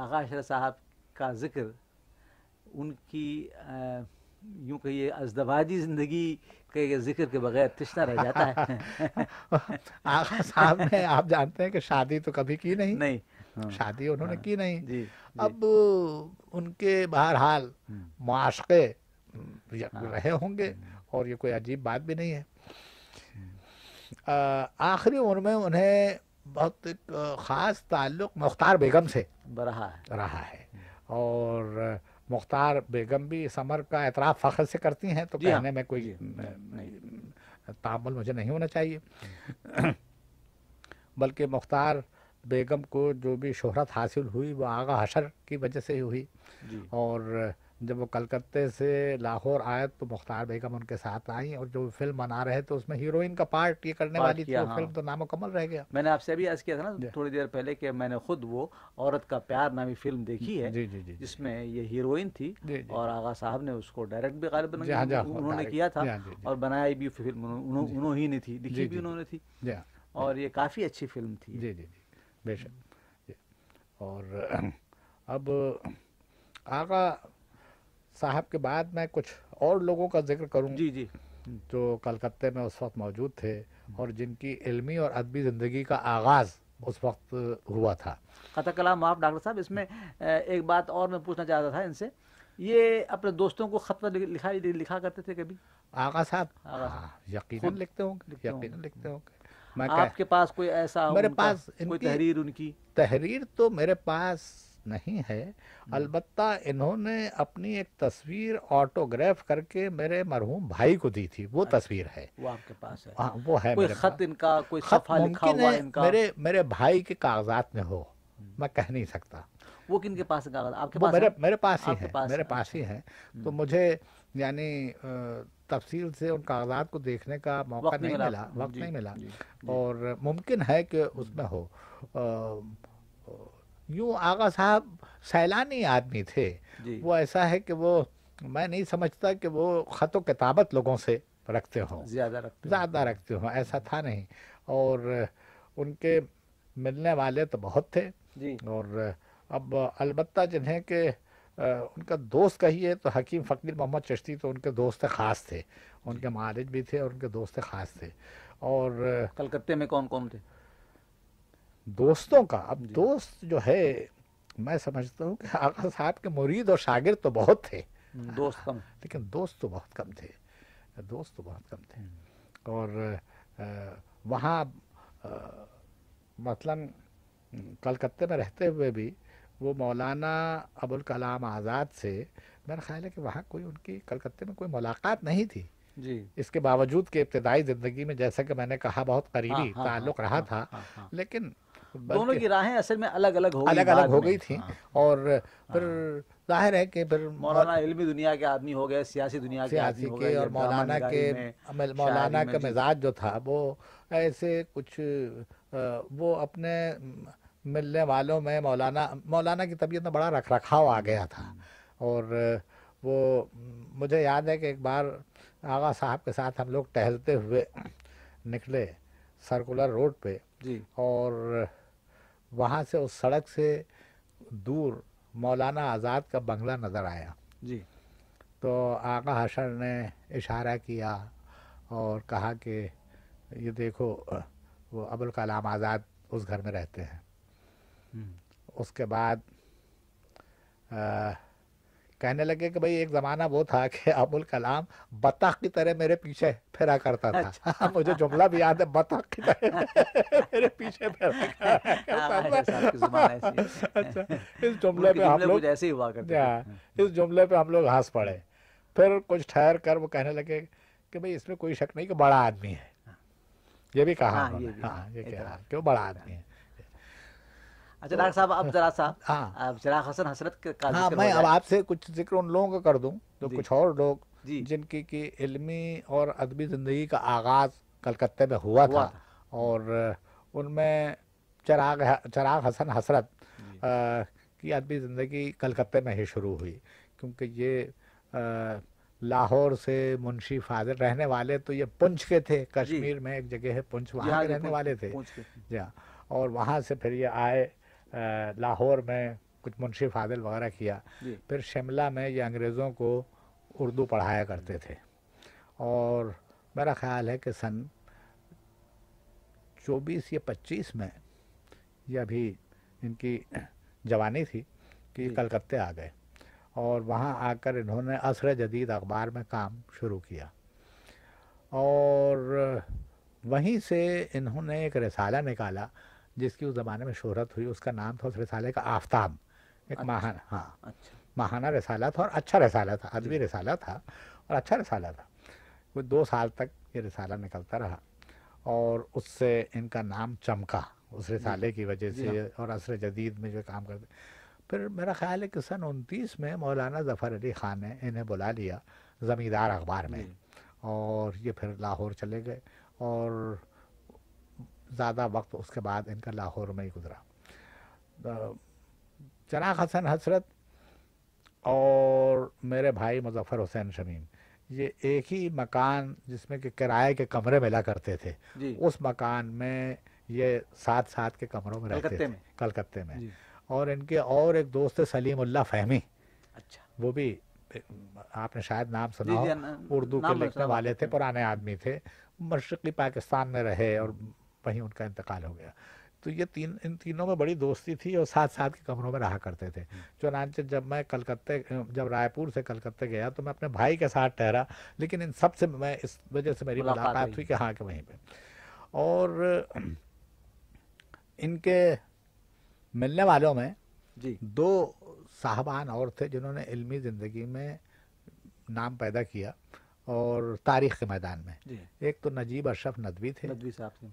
آغا شر صاحب کا ذکر ان کی یوں کہ یہ ازدواجی زندگی کے ذکر کے بغیر تشنا رہ جاتا ہے آغا صاحب نے آپ جانتے ہیں کہ شادی تو کبھی کی نہیں نہیں ہاں۔ شادی انہوں نے ہاں۔ کی نہیں جی، جی۔ اب ان کے بہرحال معاشقے ہاں۔ رہے ہوں گے اور یہ کوئی عجیب بات بھی نہیں ہے آخری عمر میں انہیں بہت خاص تعلق مختار بیگم سے رہا ہے اور مختار بیگم بھی اس عمر کا اعتراف فخر سے کرتی ہیں تو جی ہاں، کہنے میں کوئی جی، تعمل مجھے نہیں ہونا چاہیے بلکہ مختار بیگم کو جو بھی شہرت حاصل ہوئی وہ آغا حشر کی وجہ سے ہی ہوئی جی۔ اور جب وہ کلکتے سے لاہور آئے تو مختار بیگم ان کے ساتھ آئیں اور جو فلم بنا رہے تو اس میں ہیروئن کا پارٹ یہ کرنے والی تھی فلم ہاں۔ تو نامکمل رہ گیا میں نے آپ سے ابھی عرض کیا تھا نا جی۔ تھوڑی دیر پہلے کہ میں نے خود وہ عورت کا پیار نامی فلم دیکھی ہے جی، جی، جس میں یہ ہیروئن تھی اور آغا صاحب نے اس کو ڈائریکٹ بھی غالب ہاں، ہاں، انہوں نے کیا تھا اور بنائی بھی فلم انہوں ہی نے تھی لکھی بھی انہوں نے تھی اور یہ کافی اچھی فلم تھی جی جی جی بے شک اور اب آغا صاحب کے بعد میں کچھ اور لوگوں کا ذکر کروں جی جی جو کلکتے میں اس وقت موجود تھے اور جن کی علمی اور ادبی زندگی کا آغاز اس وقت ہوا تھا قطع کلام آپ ڈاکٹر صاحب اس میں ایک بات اور میں پوچھنا چاہتا تھا ان سے یہ اپنے دوستوں کو خط لکھا لکھا کرتے تھے کبھی آغا صاحب ہاں، یقیناً لکھتے ہوں گے یقیناً لکھتے ہوں گے آپ کے پاس کوئی ایسا میرے پاس تحریر ان کی تحریر تو میرے پاس نہیں ہے البتہ انہوں نے اپنی ایک تصویر آٹوگراف کر کے میرے مرحوم بھائی کو دی تھی وہ اچھا، تصویر ہے وہ آپ کے پاس ہے ہاں، وہ ہے خط ان کا میرے میرے بھائی کے کاغذات میں ہو میں کہہ نہیں سکتا وہ کن کے پاس کاغذ میرے پاس ہی ہے میرے پاس اچھا۔ ہی ہیں تو مجھے یعنی تفصیل سے ان کاغذات کو دیکھنے کا موقع نہیں ملا وقت جی، نہیں ملا جی، جی۔ اور ممکن ہے کہ اس میں ہو یوں آغا صاحب سیلانی آدمی تھے جی۔ وہ ایسا ہے کہ وہ میں نہیں سمجھتا کہ وہ خط و کتابت لوگوں سے رکھتے ہوں زیادہ رکھتے زیادہ رکھتے ہوں ایسا تھا نہیں اور ان کے ملنے والے تو بہت تھے جی۔ اور اب البتہ جنہیں کہ ان کا دوست کہیے تو حکیم فقیر محمد چشتی تو ان کے دوست خاص تھے ان کے جی۔ معالج بھی تھے اور ان کے دوست خاص تھے اور کلکتے میں کون کون تھے دوستوں کا اب جی۔ دوست جو ہے میں سمجھتا ہوں کہ صاحب کے مرید اور شاگرد تو بہت تھے دوست کم لیکن دوست تو بہت کم تھے دوست تو بہت کم تھے اور وہاں مثلاً کلکتے میں رہتے ہوئے بھی وہ مولانا ابوالکلام آزاد سے میرا خیال ہے کہ وہاں کوئی ان کی کلکتے میں کوئی ملاقات نہیں تھی جی اس کے باوجود کہ ابتدائی زندگی میں جیسا کہ میں نے کہا بہت قریبی ہاں، ہاں، ہاں، تعلق رہا تھا لیکن دونوں کی راہیں اصل میں الگ الگ الگ الگ ہو گئی تھیں ہاں۔ اور ہاں۔ پھر ظاہر ہے کہ پھر مولانا علمی دنیا کے آدمی ہو گئے سیاسی دنیا کے سیاسی کے اور مولانا کے مولانا کا مزاج جو تھا وہ ایسے کچھ وہ اپنے ملنے والوں میں مولانا مولانا کی طبیعت میں بڑا رکھ رکھاؤ آ گیا تھا اور وہ مجھے یاد ہے کہ ایک بار آغا صاحب کے ساتھ ہم لوگ ٹہلتے ہوئے نکلے سرکولر روڈ پہ جی اور وہاں سے اس سڑک سے دور مولانا آزاد کا بنگلہ نظر آیا جی تو آقا حشر نے اشارہ کیا اور کہا کہ یہ دیکھو وہ ابوالکلام آزاد اس گھر میں رہتے ہیں اس کے بعد کہنے لگے کہ بھائی ایک زمانہ وہ تھا کہ ابو الکلام بطخ کی طرح میرے پیچھے پھیرا کرتا تھا اچھا۔ مجھے جملہ بھی یاد ہے بطخ کی طرح میرے پیچھے پھیرا کرتا ہاں، ہاں، ہاں، اچھا اس جملے پہ ہم لوگ ہوا کرتے اس جملے پہ ہم لوگ ہنس پڑے پھر کچھ ٹھہر کر وہ کہنے لگے کہ بھائی اس میں کوئی شک نہیں کہ بڑا آدمی ہے یہ بھی کہا ہاں یہ کہا کہ وہ بڑا آدمی ہے چراغ اچھا، ہاں۔ حسن حسرت ہاں، میں اب آپ سے کچھ ذکر ان لوگوں کا کر دوں جو جی۔ کچھ اور لوگ جی۔ جن کی کہ علمی اور ادبی زندگی کا آغاز کلکتے میں ہوا تھا اور ان میں چراغ چراغ حسن حسرت جی۔ کی ادبی زندگی کلکتے میں ہی شروع ہوئی کیونکہ یہ لاہور سے منشی فاضل رہنے والے تو یہ پنچ کے تھے کشمیر میں ایک جگہ ہے پنچ وہاں ہاں، کے رہنے والے تھے جا اور وہاں سے پھر یہ آئے لاہور میں کچھ منشی فاضل وغیرہ کیا جی۔ پھر شملہ میں یہ انگریزوں کو اردو پڑھایا کرتے تھے اور میرا خیال ہے کہ سن چوبیس یا پچیس میں یہ ابھی ان کی جوانی تھی کہ جی۔ کلکتے آ گئے اور وہاں آ کر انہوں نے عصر جدید اخبار میں کام شروع کیا اور وہیں سے انہوں نے ایک رسالہ نکالا جس کی اس زمانے میں شہرت ہوئی اس کا نام تھا اس رسالے کا آفتاب ایک اچھا، ماہانہ ہاں اچھا۔ ماہانہ رسالہ تھا اور اچھا رسالہ تھا ادبی جی۔ رسالہ تھا اور اچھا رسالہ تھا وہ دو سال تک یہ رسالہ نکلتا رہا اور اس سے ان کا نام چمکا اس جی۔ رسالے کی وجہ جی، سے ہاں۔ اور عصر جدید میں جو کام کرتے پھر میرا خیال ہے کہ سن انتیس میں مولانا ظفر علی خان نے انہیں بلا لیا زمیندار اخبار میں اور یہ پھر لاہور چلے گئے اور زیادہ وقت اس کے بعد ان کا لاہور میں ہی گزرا چناخ حسن حسرت اور میرے بھائی مظفر حسین شمیم یہ ایک ہی مکان جس میں کہ کرائے کے کمرے ملا کرتے تھے جی۔ اس مکان میں یہ ساتھ ساتھ کے کمروں میں رہتے تھے کلکتے میں جی۔ اور ان کے اور ایک دوست سلیم اللہ فہمی اچھا وہ بھی آپ نے شاید نام سنا جی، ہو اردو کے لکھنے والے تھے پرانے آدمی تھے مشرقی پاکستان میں رہے اور وہیں ان کا انتقال ہو گیا تو یہ تین ان تینوں میں بڑی دوستی تھی اور ساتھ ساتھ کے کمروں میں رہا کرتے تھے چنانچہ جب میں کلکتے جب رائے پور سے کلکتے گیا تو میں اپنے بھائی کے ساتھ ٹھہرا لیکن ان سب سے میں اس وجہ سے میری ملاقات ہوئی کہ ہاں کہ وہیں پہ اور ان کے ملنے والوں میں جی دو صاحبان اور تھے جنہوں نے علمی زندگی میں نام پیدا کیا اور تاریخ کے میدان میں جی۔ ایک تو نجیب اشرف ندوی تھے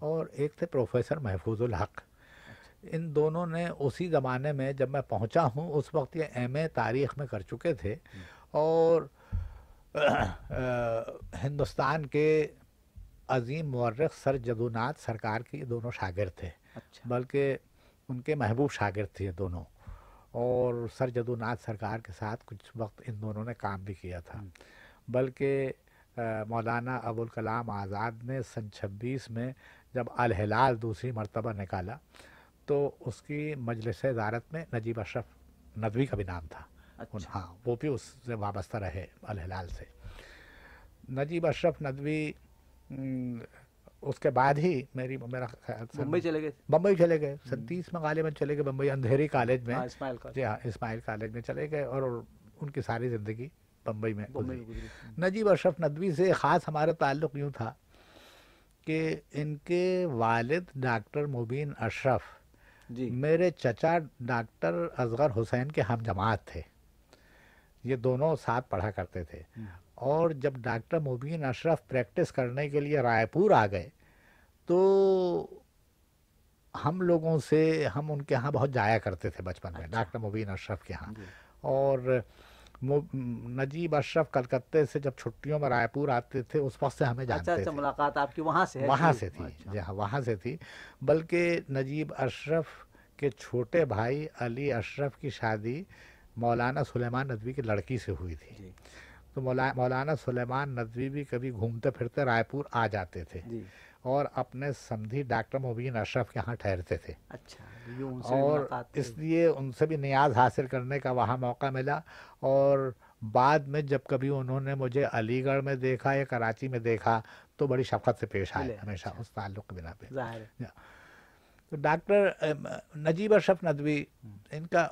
اور ایک تھے پروفیسر محفوظ الحق اچھا۔ ان دونوں نے اسی زمانے میں جب میں پہنچا ہوں اس وقت یہ ایم اے تاریخ میں کر چکے تھے جی۔ اور ہندوستان کے عظیم مورخ سر جدونات سرکار کی دونوں شاگرد تھے اچھا۔ بلکہ ان کے محبوب شاگرد تھے دونوں اور سر جدونات سرکار کے ساتھ کچھ وقت ان دونوں نے کام بھی کیا تھا بلکہ مولانا ابوالکلام آزاد نے سن چھبیس میں جب الہلال دوسری مرتبہ نکالا تو اس کی مجلس ادارت میں نجیب اشرف ندوی کا بھی نام تھا اچھا۔ ہاں وہ بھی اس سے وابستہ رہے الحلال سے نجیب اشرف ندوی اس کے بعد ہی میری میرا خیال بمبئی چلے گئے ستیس منگالے میں چلے گئے بمبئی اندھیری کالج میں ہاں، جی ہاں اسماعیل کالج میں چلے گئے اور ان کی ساری زندگی بمبئی میں نجیب اشرف ندوی سے خاص ہمارا تعلق یوں تھا کہ ان کے والد ڈاکٹر مبین اشرف جی میرے چچا ڈاکٹر اصغر حسین کے ہم جماعت تھے یہ دونوں ساتھ پڑھا کرتے تھے اور جب ڈاکٹر مبین اشرف پریکٹس کرنے کے لیے رائے پور آ گئے تو ہم لوگوں سے ہم ان کے ہاں بہت جایا کرتے تھے بچپن میں اچھا۔ ڈاکٹر مبین اشرف کے ہاں جی۔ اور نجیب اشرف کلکتے سے جب چھٹیوں میں رائے پور آتے تھے اس وقت سے ہمیں جانتے اچھا، اچھا، تھے ملاقات آپ کی وہاں سے وہاں جی، سے تھی اچھا۔ جی ہاں وہاں سے تھی بلکہ نجیب اشرف کے چھوٹے بھائی علی اشرف کی شادی مولانا سلیمان ندوی کی لڑکی سے ہوئی تھی جی۔ تو مولانا سلیمان ندوی بھی کبھی گھومتے پھرتے رائے پور آ جاتے تھے جی۔ اور اپنے سمدھی ڈاکٹر مبین اشرف کے ہاں ٹھہرتے تھے اچھا، اور اس لیے ان سے بھی نیاز حاصل کرنے کا وہاں موقع ملا اور بعد میں جب کبھی انہوں نے مجھے علی گڑھ میں دیکھا یا کراچی میں دیکھا تو بڑی شفقت سے پیش آئے ہمیشہ اچھا۔ اس تعلق کے بنا پیش تو ڈاکٹر نجیب اشرف ندوی ان کا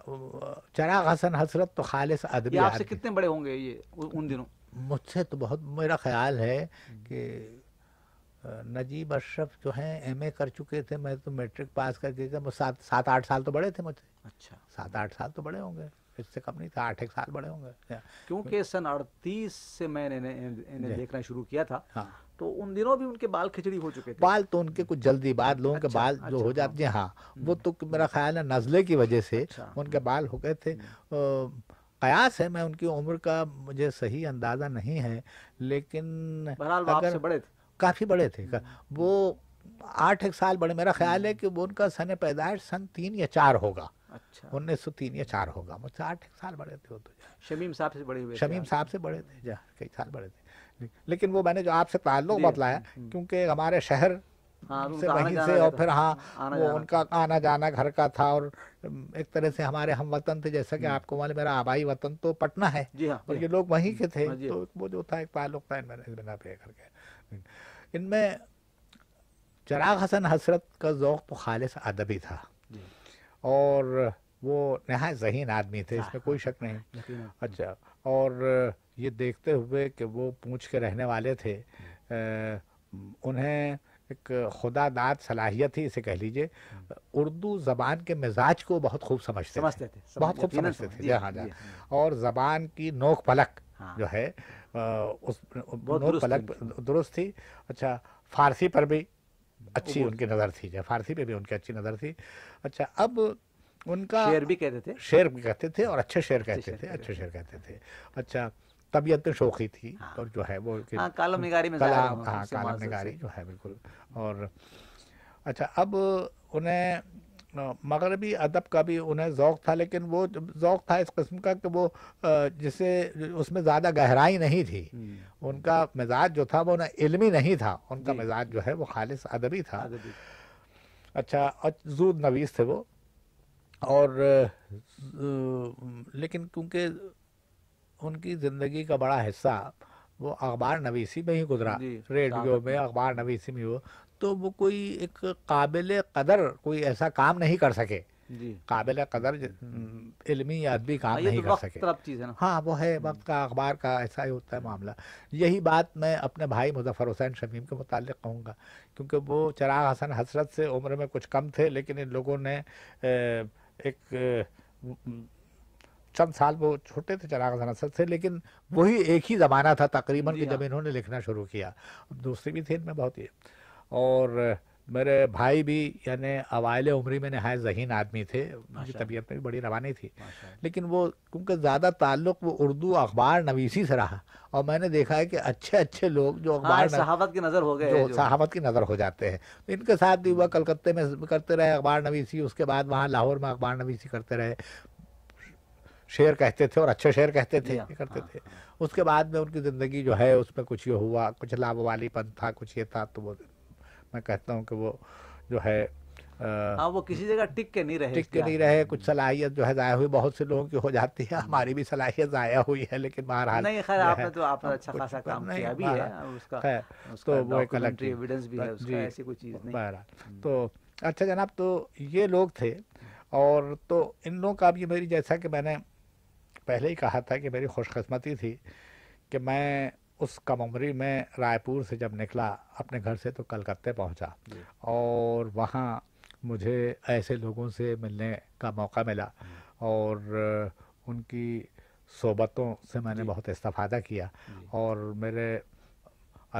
چراغ حسن حسرت تو خالص ادبی آپ سے کتنے بڑے ہوں گے یہ ان دنوں مجھ سے تو بہت میرا خیال ہے کہ نجیب اشرف جو ہیں ایم اے کر چکے تھے میں تو میٹرک پاس کر کے سات سات آٹھ سال تو بڑے تھے مجھ سے اچھا سات آٹھ سال تو بڑے ہوں گے اس سے کم نہیں تھا آٹھ ایک سال بڑے ہوں گے کیونکہ سن اڑتیس سے میں نے جی۔ دیکھنا شروع کیا تھا ہاں۔ تو ان دنوں بھی ان کے بال کھچڑی ہو چکے بال تو ان کے کچھ جلدی بعد لوگوں کے اچھا، بال جو اچھا، ہو جاتے ہاں۔ ہیں ہاں وہ تو میرا خیال ہے نزلے کی وجہ سے اچھا۔ ان کے بال ہو گئے تھے قیاس ہے میں ان کی عمر کا مجھے صحیح اندازہ نہیں ہے لیکن کافی بڑے تھے وہ آٹھ ایک سال بڑے میرا خیال ہے کہ وہ ان کا سن پیدائش سن تین یا چار ہوگا انیس سو تین یا چار ہوگا شمیم صاحب سے شمیم صاحب سے بڑے تھے جی، ہاں، سال بڑے تھے لیکن وہ میں نے جو آپ سے تعلق جی، بتلایا جی، جی۔ کیونکہ ہمارے شہر ہاں، سے وہیں سے اور پھر ہاں وہ ان کا آنا جانا گھر کا تھا اور ایک طرح سے ہمارے ہم وطن تھے جیسا کہ آپ کو مانے میرا آبائی وطن تو پٹنہ ہے ہاں، اور یہ لوگ وہیں کے تھے ہاں، تو وہ جو تھا ایک تعلق تھا ان میں بنا پہ کر کے ان میں چراغ حسن حسرت کا ذوق تو خالص ادبی تھا اور وہ نہایت ذہین آدمی تھے اس میں کوئی شک نہیں اچھا اور یہ دیکھتے ہوئے کہ وہ پونچھ کے رہنے والے تھے انہیں ایک خدا داد صلاحیت ہی اسے کہہ لیجیے اردو زبان کے مزاج کو بہت خوب سمجھتے تھے بہت خوب سمجھتے تھے جہاں جی ہاں جہاں جی جی ہاں۔ اور زبان کی نوک پلک ہاں۔ جو ہے اس نوک پلک درست تھی اچھا فارسی پر بھی اچھی ان کی نظر تھی ہاں، فارسی پہ بھی ان کی اچھی نظر تھی اچھا اب ان کا شعر بھی کہتے تھے شعر بھی کہتے تھے اور اچھے شعر کہتے تھے اچھے شعر کہتے تھے اچھا طبیعت شوقی تھی ہاں۔ اور جو ہے وہ ہاں، کالم نگاری اچھا اب انہیں مغربی ادب کا بھی انہیں ذوق تھا لیکن وہ ذوق تھا اس قسم کا کہ وہ جسے اس میں زیادہ گہرائی نہیں تھی ان کا مزاج جو تھا وہ علمی نہیں تھا ان کا جی۔ مزاج جو ہے وہ خالص ادبی تھا اچھا زود نویس تھے وہ اور لیکن کیونکہ ان کی زندگی کا بڑا حصہ وہ اخبار نویسی میں ہی گزرا جی، ریڈیو میں اخبار نویسی میں ہو تو وہ کوئی ایک قابل قدر کوئی ایسا کام نہیں کر سکے جی۔ قابل قدر علمی یا ادبی کام نہیں کر سکے ہاں وہ ہے وقت کا اخبار کا ایسا ہی ہوتا ہے معاملہ یہی بات میں اپنے بھائی مظفر حسین شمیم کے متعلق کہوں گا کیونکہ وہ چراغ حسن حسرت سے عمر میں کچھ کم تھے لیکن ان لوگوں نے ایک چند سال وہ چھوٹے تھے چراغ اسد سے لیکن وہی ایک ہی زمانہ تھا تقریباً کہ جی جب ہاں۔ انہوں نے لکھنا شروع کیا دوسری بھی تھے ان میں بہت ہی اور میرے بھائی بھی یعنی اوائل عمری میں نہایت ذہین آدمی تھے ان کی طبیعت میں بھی بڑی روانی تھی لیکن وہ کیونکہ زیادہ تعلق وہ اردو اخبار نویسی سے رہا اور میں نے دیکھا ہے کہ اچھے اچھے لوگ جو ہاں، اخبار صحافت کی نظر ہو گئے صحافت کی نظر ہو جاتے ہیں ان کے ساتھ بھی وہ کلکتے میں کرتے رہے اخبار نویسی اس کے بعد وہاں لاہور میں اخبار نویسی کرتے رہے شعر کہتے تھے اور اچھے شعر کہتے تھے کرتے تھے اس کے بعد میں ان کی زندگی جو ہے اس میں کچھ یہ ہوا کچھ لابھ والی پن تھا کچھ یہ تھا تو وہ میں کہتا ہوں کہ وہ جو ہے ہاں، وہ کسی جگہ ٹک کے نہیں رہے ٹک کے نہیں رہے کچھ صلاحیت جو ہے ضائع ہوئی بہت سے لوگوں کی ہو جاتی ہے ہماری بھی صلاحیت ضائع ہوئی ہے لیکن بہرحال بہرحال تو اچھا جناب تو یہ لوگ تھے اور تو ان لوگوں کا بھی میری جیسا کہ میں نے پہلے ہی کہا تھا کہ میری خوش قسمتی تھی کہ میں اس کم عمری میں رائے پور سے جب نکلا اپنے گھر سے تو کلکتے پہنچا جی۔ اور وہاں مجھے ایسے لوگوں سے ملنے کا موقع ملا ہاں۔ اور ان کی صحبتوں سے میں نے جی۔ بہت استفادہ کیا جی۔ اور میرے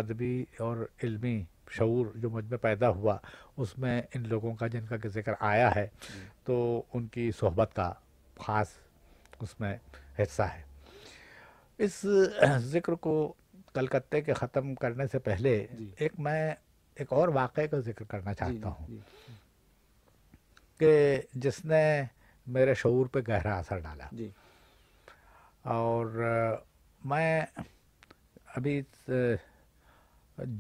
ادبی اور علمی شعور جو مجھ میں پیدا ہوا اس میں ان لوگوں کا جن کا ذکر آیا ہے تو ان کی صحبت کا خاص اس میں حصہ ہے اس ذکر کو کلکتے کے ختم کرنے سے پہلے جی۔ ایک میں ایک اور واقعے کا ذکر کرنا جی، چاہتا ہوں جی۔ کہ جس نے میرے شعور پہ گہرا اثر ڈالا اور میں ابھی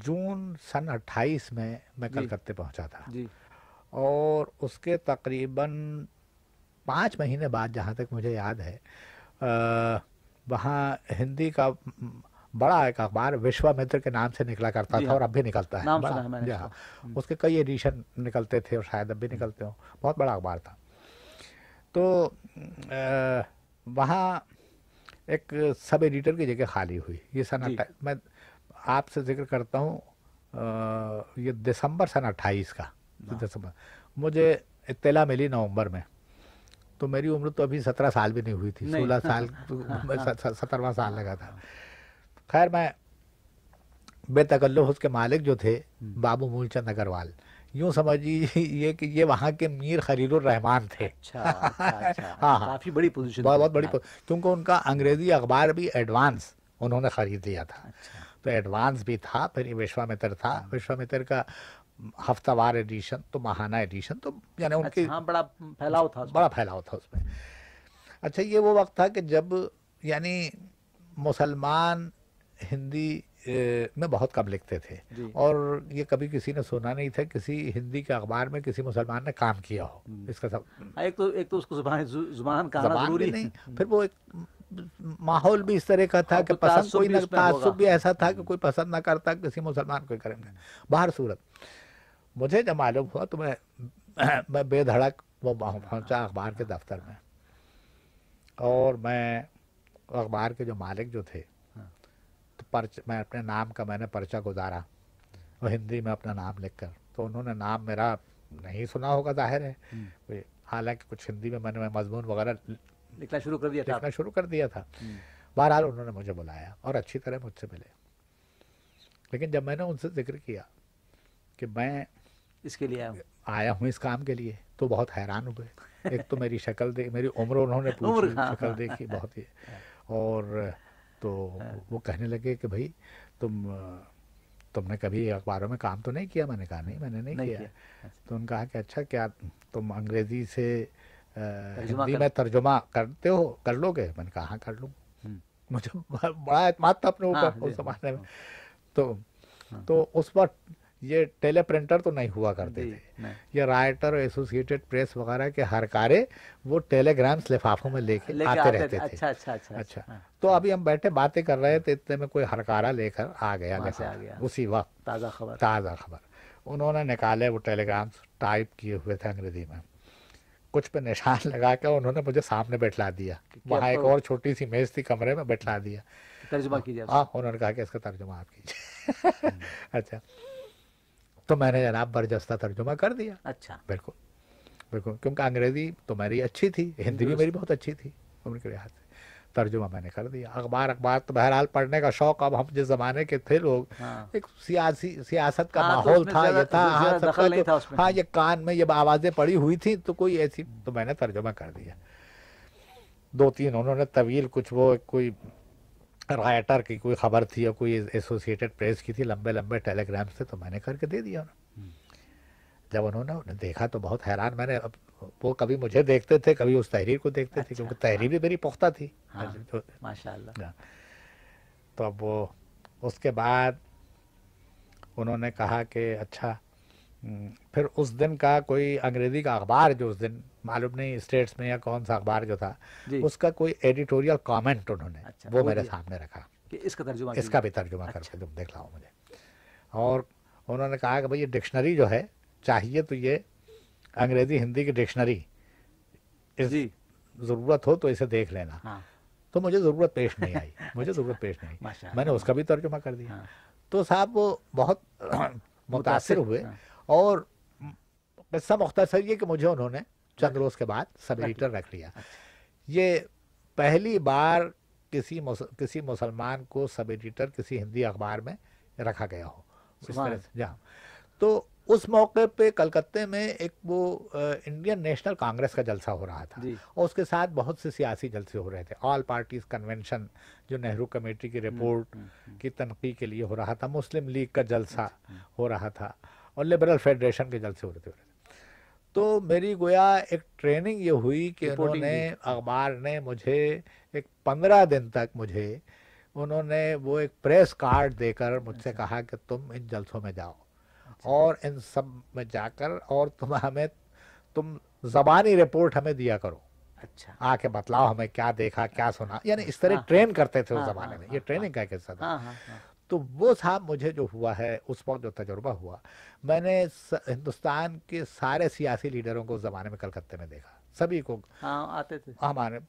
جون سن اٹھائیس میں میں کلکتے پہنچا تھا اور اس کے تقریباً پانچ مہینے بعد جہاں تک مجھے یاد ہے وہاں ہندی کا بڑا ایک اخبار وشوا متر کے نام سے نکلا کرتا جی تھا ہاں۔ اور اب بھی نکلتا ہے جی ہاں اس کے کئی ایڈیشن نکلتے تھے اور شاید اب بھی نکلتے ہوں بہت بڑا اخبار تھا تو وہاں ایک سب ایڈیٹر کی جگہ خالی ہوئی یہ سن جی۔ میں آپ سے ذکر کرتا ہوں یہ دسمبر سن اٹھائیس کا ہاں۔ دسمبر مجھے اطلاع ملی نومبر میں تو میری عمر تو ابھی سترہ سال بھی نہیں ہوئی تھی سولہ سال سال سترواں لگا تھا خیر میں بے تکلف اس کے مالک جو تھے بابو مول چند اگروال یوں سمجھیے یہ کہ یہ وہاں کے میر خلیل الرحمان تھے اچھا، اچھا، اچھا۔ ہاں, ہاں۔ بڑی بہت بڑی کیونکہ ان کا انگریزی اخبار بھی ایڈوانس انہوں نے خرید لیا تھا تو ایڈوانس بھی تھا پھر یہ وشوا متر تھا ہاں۔ وشوا متر کا ہفتہ وار ایڈیشن تو ماہانہ ایڈیشن تو یعنی ان کے اچھا، ہاں بڑا پھیلاؤ تھا بڑا پھیلاؤ تھا اس میں اچھا یہ وہ وقت تھا کہ جب یعنی مسلمان ہندی میں بہت کم لکھتے تھے جی۔ اور یہ کبھی کسی نے سنا نہیں تھا کسی ہندی کے اخبار میں کسی مسلمان نے کام کیا ہو اس کا سب ہاں، ایک تو ایک تو اس کو زبان زبان کا ضروری نہیں پھر وہ ایک ماحول بھی اس طرح کا تھا ہاں، کہ پسند کوئی نہ تعصب بھی ایسا تھا کہ کوئی پسند نہ کرتا کسی مسلمان کو کریں باہر صورت مجھے جب معلوم ہوا تو میں میں بے دھڑک وہ پہنچا اخبار کے دفتر میں اور میں اخبار کے جو مالک جو تھے تو پرچ میں اپنے نام کا میں نے پرچہ گزارا وہ ہندی میں اپنا نام لکھ کر تو انہوں نے نام میرا نہیں سنا ہوگا ظاہر ہے حالانکہ کچھ ہندی میں میں نے مضمون وغیرہ لکھنا شروع کر دیا لکھنا شروع کر دیا تھا بہرحال انہوں نے مجھے بلایا اور اچھی طرح مجھ سے ملے لیکن جب میں نے ان سے ذکر کیا کہ میں اس کے لیے آیا ہوں اس کام کے لیے تو بہت حیران ہوئے ایک تو میری شکل میری عمر انہوں نے ہاں، ہاں۔ شکل دیکھی بہت ہی اور تو وہ کہنے لگے کہ بھائی تم تم نے کبھی اخباروں میں کام تو نہیں کیا میں نے کہا نہیں میں نے نہیں کیا اچھا۔ تو ان کہا کہ اچھا کیا تم انگریزی سے ہندی میں ترجمہ کرتے ہو کر لو گے میں نے کہا ہاں کر لوں مجھے بڑا اعتماد تھا اپنے اوپر ہاں، اس اس زمانے میں تو وقت یہ ٹیلی پرنٹر تو نہیں ہوا کرتے جی، تھے یہ رائٹر اور ایسوسیٹڈ پریس وغیرہ کے ہر کارے وہ ٹیلی گرامس لفافوں میں لے کے آتے رہتے تھے اچھا, اچھا،, اچھا،, اچھا۔ ہاں۔ تو ابھی ہم بیٹھے باتیں کر رہے تھے اتنے میں کوئی ہرکارا لے کر آ گیا اسی وقت تازہ خبر تازہ خبر انہوں نے نکالے وہ ٹیلی گرامس ٹائپ کیے ہوئے تھے انگریزی میں کچھ پہ نشان لگا کے انہوں نے مجھے سامنے بیٹھلا دیا وہاں ایک اور چھوٹی سی میز تھی کمرے میں بیٹھلا دیا ترجمہ کیجیے ہاں انہوں نے کہا کہ اس کا ترجمہ آپ کیجیے ہاں۔ اچھا تو میں نے جناب برجستہ ترجمہ کر دیا اچھا بالکل بالکل کیونکہ انگریزی تو میری اچھی تھی ہندی بھی میری بہت اچھی تھی کے لحاظ سے ترجمہ میں نے کر دیا اخبار اخبار تو بہرحال پڑھنے کا شوق اب ہم جس زمانے کے تھے لوگ ہاں۔ ایک سیاسی سیاست کا ہاں، ماحول تھا یہ تھا ہاں،, ہاں یہ کان میں یہ آوازیں پڑی ہوئی تھیں تو کوئی ایسی تو میں نے ترجمہ کر دیا دو تین انہوں نے طویل کچھ وہ کوئی رائٹر کی کوئی خبر تھی یا کوئی ایسوسیٹڈ پریس کی تھی لمبے لمبے ٹیلی گرام سے تو میں نے کر کے دے دیا انہوں جب انہوں نے دیکھا تو بہت حیران میں نے وہ کبھی مجھے دیکھتے تھے کبھی اس تحریر کو دیکھتے تھے کیونکہ اچھا، تحریر بھی ہاں۔ میری پختہ تھی ہاں، ماشاء اللہ ہاں۔ تو اب وہ اس کے بعد انہوں نے کہا کہ اچھا پھر اس دن کا کوئی انگریزی کا اخبار جو اس دن معلوم نہیں اسٹیٹس میں یا کون سا اخبار جو تھا جی۔ اس کا کوئی ایڈیٹوریل کامنٹ انہوں نے اچھا، وہ میرے سامنے رکھا اس کا بھی ترجمہ کر کے اچھا۔ تم دیکھ لاؤ مجھے اور انہوں نے کہا کہ بھائی یہ ڈکشنری جو ہے چاہیے تو یہ انگریزی ہندی کی ڈکشنری جی۔ ضرورت ہو تو اسے دیکھ لینا ہاں۔ تو مجھے ضرورت پیش نہیں آئی مجھے ضرورت پیش نہیں میں نے اس کا بھی ترجمہ کر دیا ہاں۔ تو صاحب وہ بہت متاثر ہوئے ہاں۔ اور قصہ مختصر یہ کہ مجھے انہوں نے چند روز کے بعد سب ایڈیٹر رکھ لیا اچھا۔ یہ پہلی بار کسی کسی مسلمان کو سب ایڈیٹر کسی ہندی اخبار میں رکھا گیا ہو جہاں تو اس موقع پہ کلکتے میں ایک وہ انڈین نیشنل کانگریس کا جلسہ ہو رہا تھا جی۔ اور اس کے ساتھ بہت سے سیاسی جلسے ہو رہے تھے آل پارٹیز کنونشن جو نہرو کمیٹی کی رپورٹ کی تنقید کے لیے ہو رہا تھا مسلم لیگ کا جلسہ اچھا، اچھا۔ ہو رہا تھا اور لبرل فیڈریشن کے جلسے ہو رہے تھے تو میری گویا ایک ٹریننگ یہ ہوئی کہ انہوں نے اخبار نے مجھے ایک پندرہ دن تک مجھے انہوں نے وہ ایک پریس کارڈ دے کر مجھ سے اچھا۔ کہا کہ تم ان جلسوں میں جاؤ اچھا۔ اور ان سب میں جا کر اور تم ہمیں تم زبانی رپورٹ ہمیں دیا کرو اچھا آ کے بتلاؤ ہمیں کیا دیکھا کیا سنا یعنی اس طرح ہاں، ہاں۔ ٹرین کرتے تھے اس ہاں، زمانے میں یہ ٹریننگ کا ایک حصہ تھا تو وہ صاحب مجھے جو ہوا ہے اس وقت جو تجربہ ہوا میں نے ہندوستان کے سارے سیاسی لیڈروں کو اس زمانے میں کلکتے میں دیکھا سبھی کو ہاں، آتے تھے ہمارے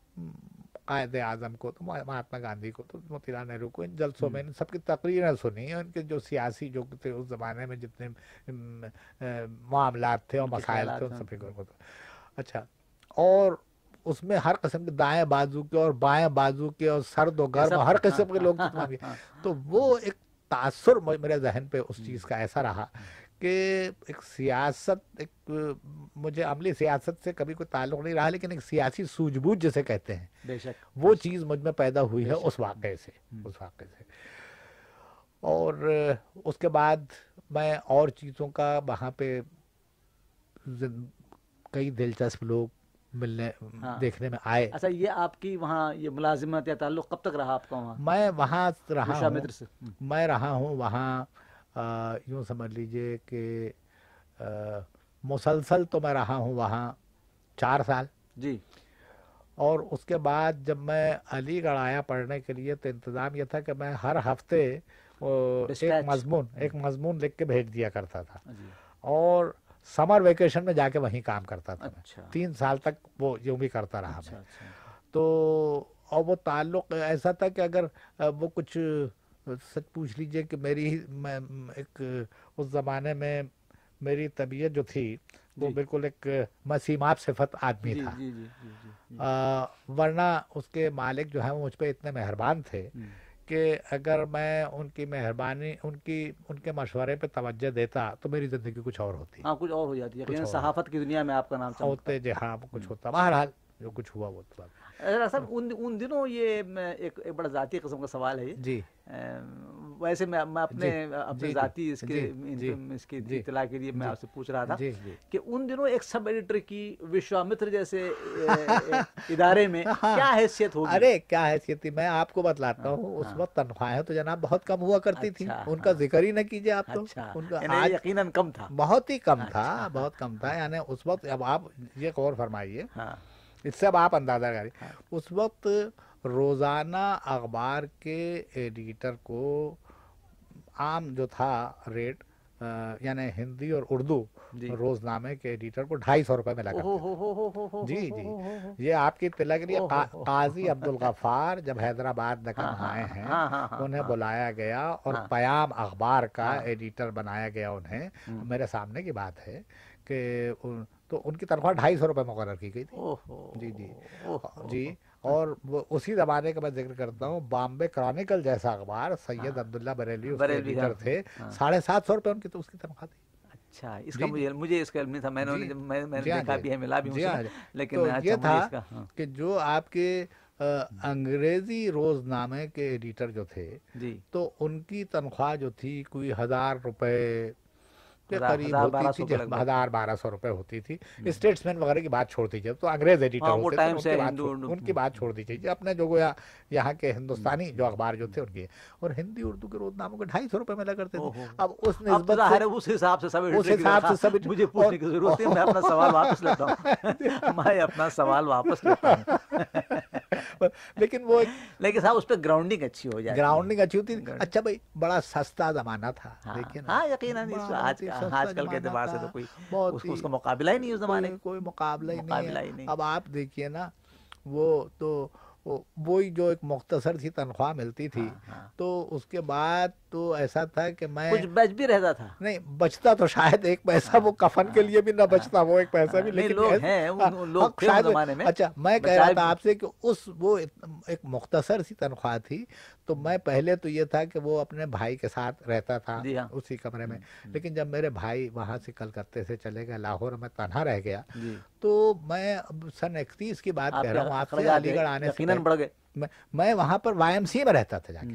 قائد اعظم کو تو مہاتما گاندھی کو تو موتی لال نہرو کو ان جلسوں میں ان سب کی تقریریں سنی ان کے جو سیاسی جو تھے اس زمانے میں جتنے معاملات تھے اور مسائل تھے ان سب کو اچھا اور اس میں ہر قسم کے دائیں بازو کے اور بائیں بازو کے اور سرد و گرم ہر قسم کے لوگ ہاں، ہاں، ہاں۔ تو وہ ایک تاثر میرے ذہن پہ اس چیز کا ایسا رہا کہ ایک سیاست ایک مجھے عملی سیاست سے کبھی کوئی تعلق نہیں رہا لیکن ایک سیاسی سوج بوجھ جسے کہتے ہیں بے شک وہ چیز مجھ میں پیدا ہوئی ہے اس واقعے سے اس واقعے سے اور اس کے بعد میں اور چیزوں کا وہاں پہ کئی دلچسپ لوگ ملنے ہاں۔ دیکھنے میں آئے اچھا یہ آپ کی وہاں یہ ملازمت یا تعلق کب تک رہا آپ کا وہاں میں وہاں رہا میں رہا ہوں وہاں یوں سمجھ لیجئے کہ مسلسل تو میں رہا ہوں وہاں چار سال جی اور اس کے بعد جب میں علی گڑھ آیا پڑھنے کے لیے تو انتظام یہ تھا کہ میں ہر ہفتے ایک مضمون ایک مضمون لکھ کے بھیج دیا کرتا تھا جی۔ اور سمر ویکیشن میں جا کے وہیں کام کرتا تھا اچھا۔ تین سال تک وہ یوں بھی کرتا رہا اچھا، میں اچھا۔ تو اور وہ تعلق ایسا تھا کہ اگر وہ کچھ سچ پوچھ لیجیے کہ میری ایک اس زمانے میں میری طبیعت جو تھی وہ جی۔ بالکل ایک مسیماب صفت آدمی جی، تھا جی، ورنہ اس کے مالک جو ہیں وہ مجھ پہ اتنے مہربان تھے کہ اگر میں ان کی مہربانی ان کی ان کے مشورے پہ توجہ دیتا تو میری زندگی کچھ اور ہوتی ہے ہاں کچھ اور ہو جاتی ہے صحافت کی دنیا میں آپ کا نام ہوتے جی ہاں کچھ ہوتا بہرحال جو کچھ ہوا وہ اللہ صاحب ان ان دنوں یہ ایک ایک بڑا ذاتی قسم کا سوال ہے جی ویسے میں میں اپنے جی۔ اپنے جی۔ ذاتی اس کے جی۔ اس کی اطلاع کے لیے میں آپ سے پوچھ رہا تھا کہ ان دنوں ایک سب ایڈیٹر کی وشوامتر جیسے ادارے میں ہاں۔ کیا حیثیت ہوگی ارے کیا حیثیت تھی میں آپ کو بتلاتا ہوں اس ہاں۔ وقت تنخواہیں تو جناب بہت کم ہوا کرتی تھی اچھا۔ ان کا ہاں۔ ذکر ہی نہ کیجیے آپ تو اچھا۔ ان کا یعنی یقیناً کم تھا بہت ہی کم اچھا۔ تھا بہت کم تھا یعنی اس وقت اب آپ یہ غور فرمائیے اس سے اب آپ اندازہ کریے ہاں۔ اس وقت روزانہ اخبار کے ایڈیٹر کو عام جو تھا ریٹ یعنی ہندی اور اردو جی۔ روزنامے کے ایڈیٹر کو ڈھائی سو روپے میں لگا جی جی یہ آپ کی اطلاع کے لیے قاضی عبدالغفار جب حیدرآباد میں ہاں، ہاں، آئے ہیں انہیں بلایا گیا اور پیام اخبار کا ایڈیٹر بنایا گیا انہیں میرے سامنے کی بات ہے کہ تو ان کی تنخواہ ڈھائی سو روپئے مقرر کی گئی تھی جی جی جی اور اسی زمانے کا میں ذکر کرتا ہوں بامبے کرانیکل جیسا اخبار سید ہاں۔ عبداللہ بریلی ہاں۔ تھے ہاں۔ ساڑھے سات سو روپئے ان کی تو اس کی تنخواہ تھی یہ تھا کہ جو آپ کے انگریزی روز نامے کے ایڈیٹر جو تھے جی۔ تو ان کی تنخواہ جو تھی کوئی ہزار روپے کے قریب ہوتی تھی ہزار بارہ سو روپے ہوتی تھی اسٹیٹس مین وغیرہ کی بات چھوڑ دیجیے تو انگریز ایڈیٹر ہاں، ہوتے تھے ان کی بات چھوڑ دیجیے جی، اپنے جو گویا یہاں کے ہندوستانی جو اخبار جو تھے ان کے اور ہندی اردو کے روز ناموں کے ڈھائی سو روپے ملا کرتے تھے اب اس نسبت اس حساب سے سب اس حساب سے سب مجھے پوچھنے کی ضرورت ہے میں اپنا سوال واپس لیتا ہوں میں اپنا سوال واپس لیتا ہوں پر لیکن وہ لیکن صاحب اس پہ گراؤنڈنگ اچھی ہو جائے گراؤنڈنگ اچھی ہوتی اچھا بھائی بڑا سستا زمانہ تھا ہاں, ہاں، یقیناً آج کل کے اعتبار سے تو کوئی اس کا مقابلہ ہی نہیں اس زمانے کوئی مقابلہ ہی نہیں اب آپ دیکھیے نا وہ تو وہی جو ایک مختصر سی تنخواہ ملتی تھی ہاں، ہاں۔ تو اس کے بعد تو ایسا تھا کہ میں کچھ بچ بھی رہتا تھا نہیں بچتا تو شاید ایک پیسہ وہ کفن کے لیے بھی نہ بچتا وہ ایک پیسہ بھی لیکن میں کہہ رہا تھا آپ سے کہ اس وہ ایک مختصر سی تنخواہ تھی تو میں پہلے تو یہ تھا کہ وہ اپنے بھائی کے ساتھ رہتا تھا جی ہاں۔ اسی کمرے میں لیکن جب میرے بھائی وہاں سے کلکتے سے چلے گئے لاہور میں تنہا رہ گیا جی۔ تو میں سن اکتیس کی بات کہہ رہا ہوں علی گڑھ آنے سے میں وہاں پر وائم سی میں رہتا تھا جا کے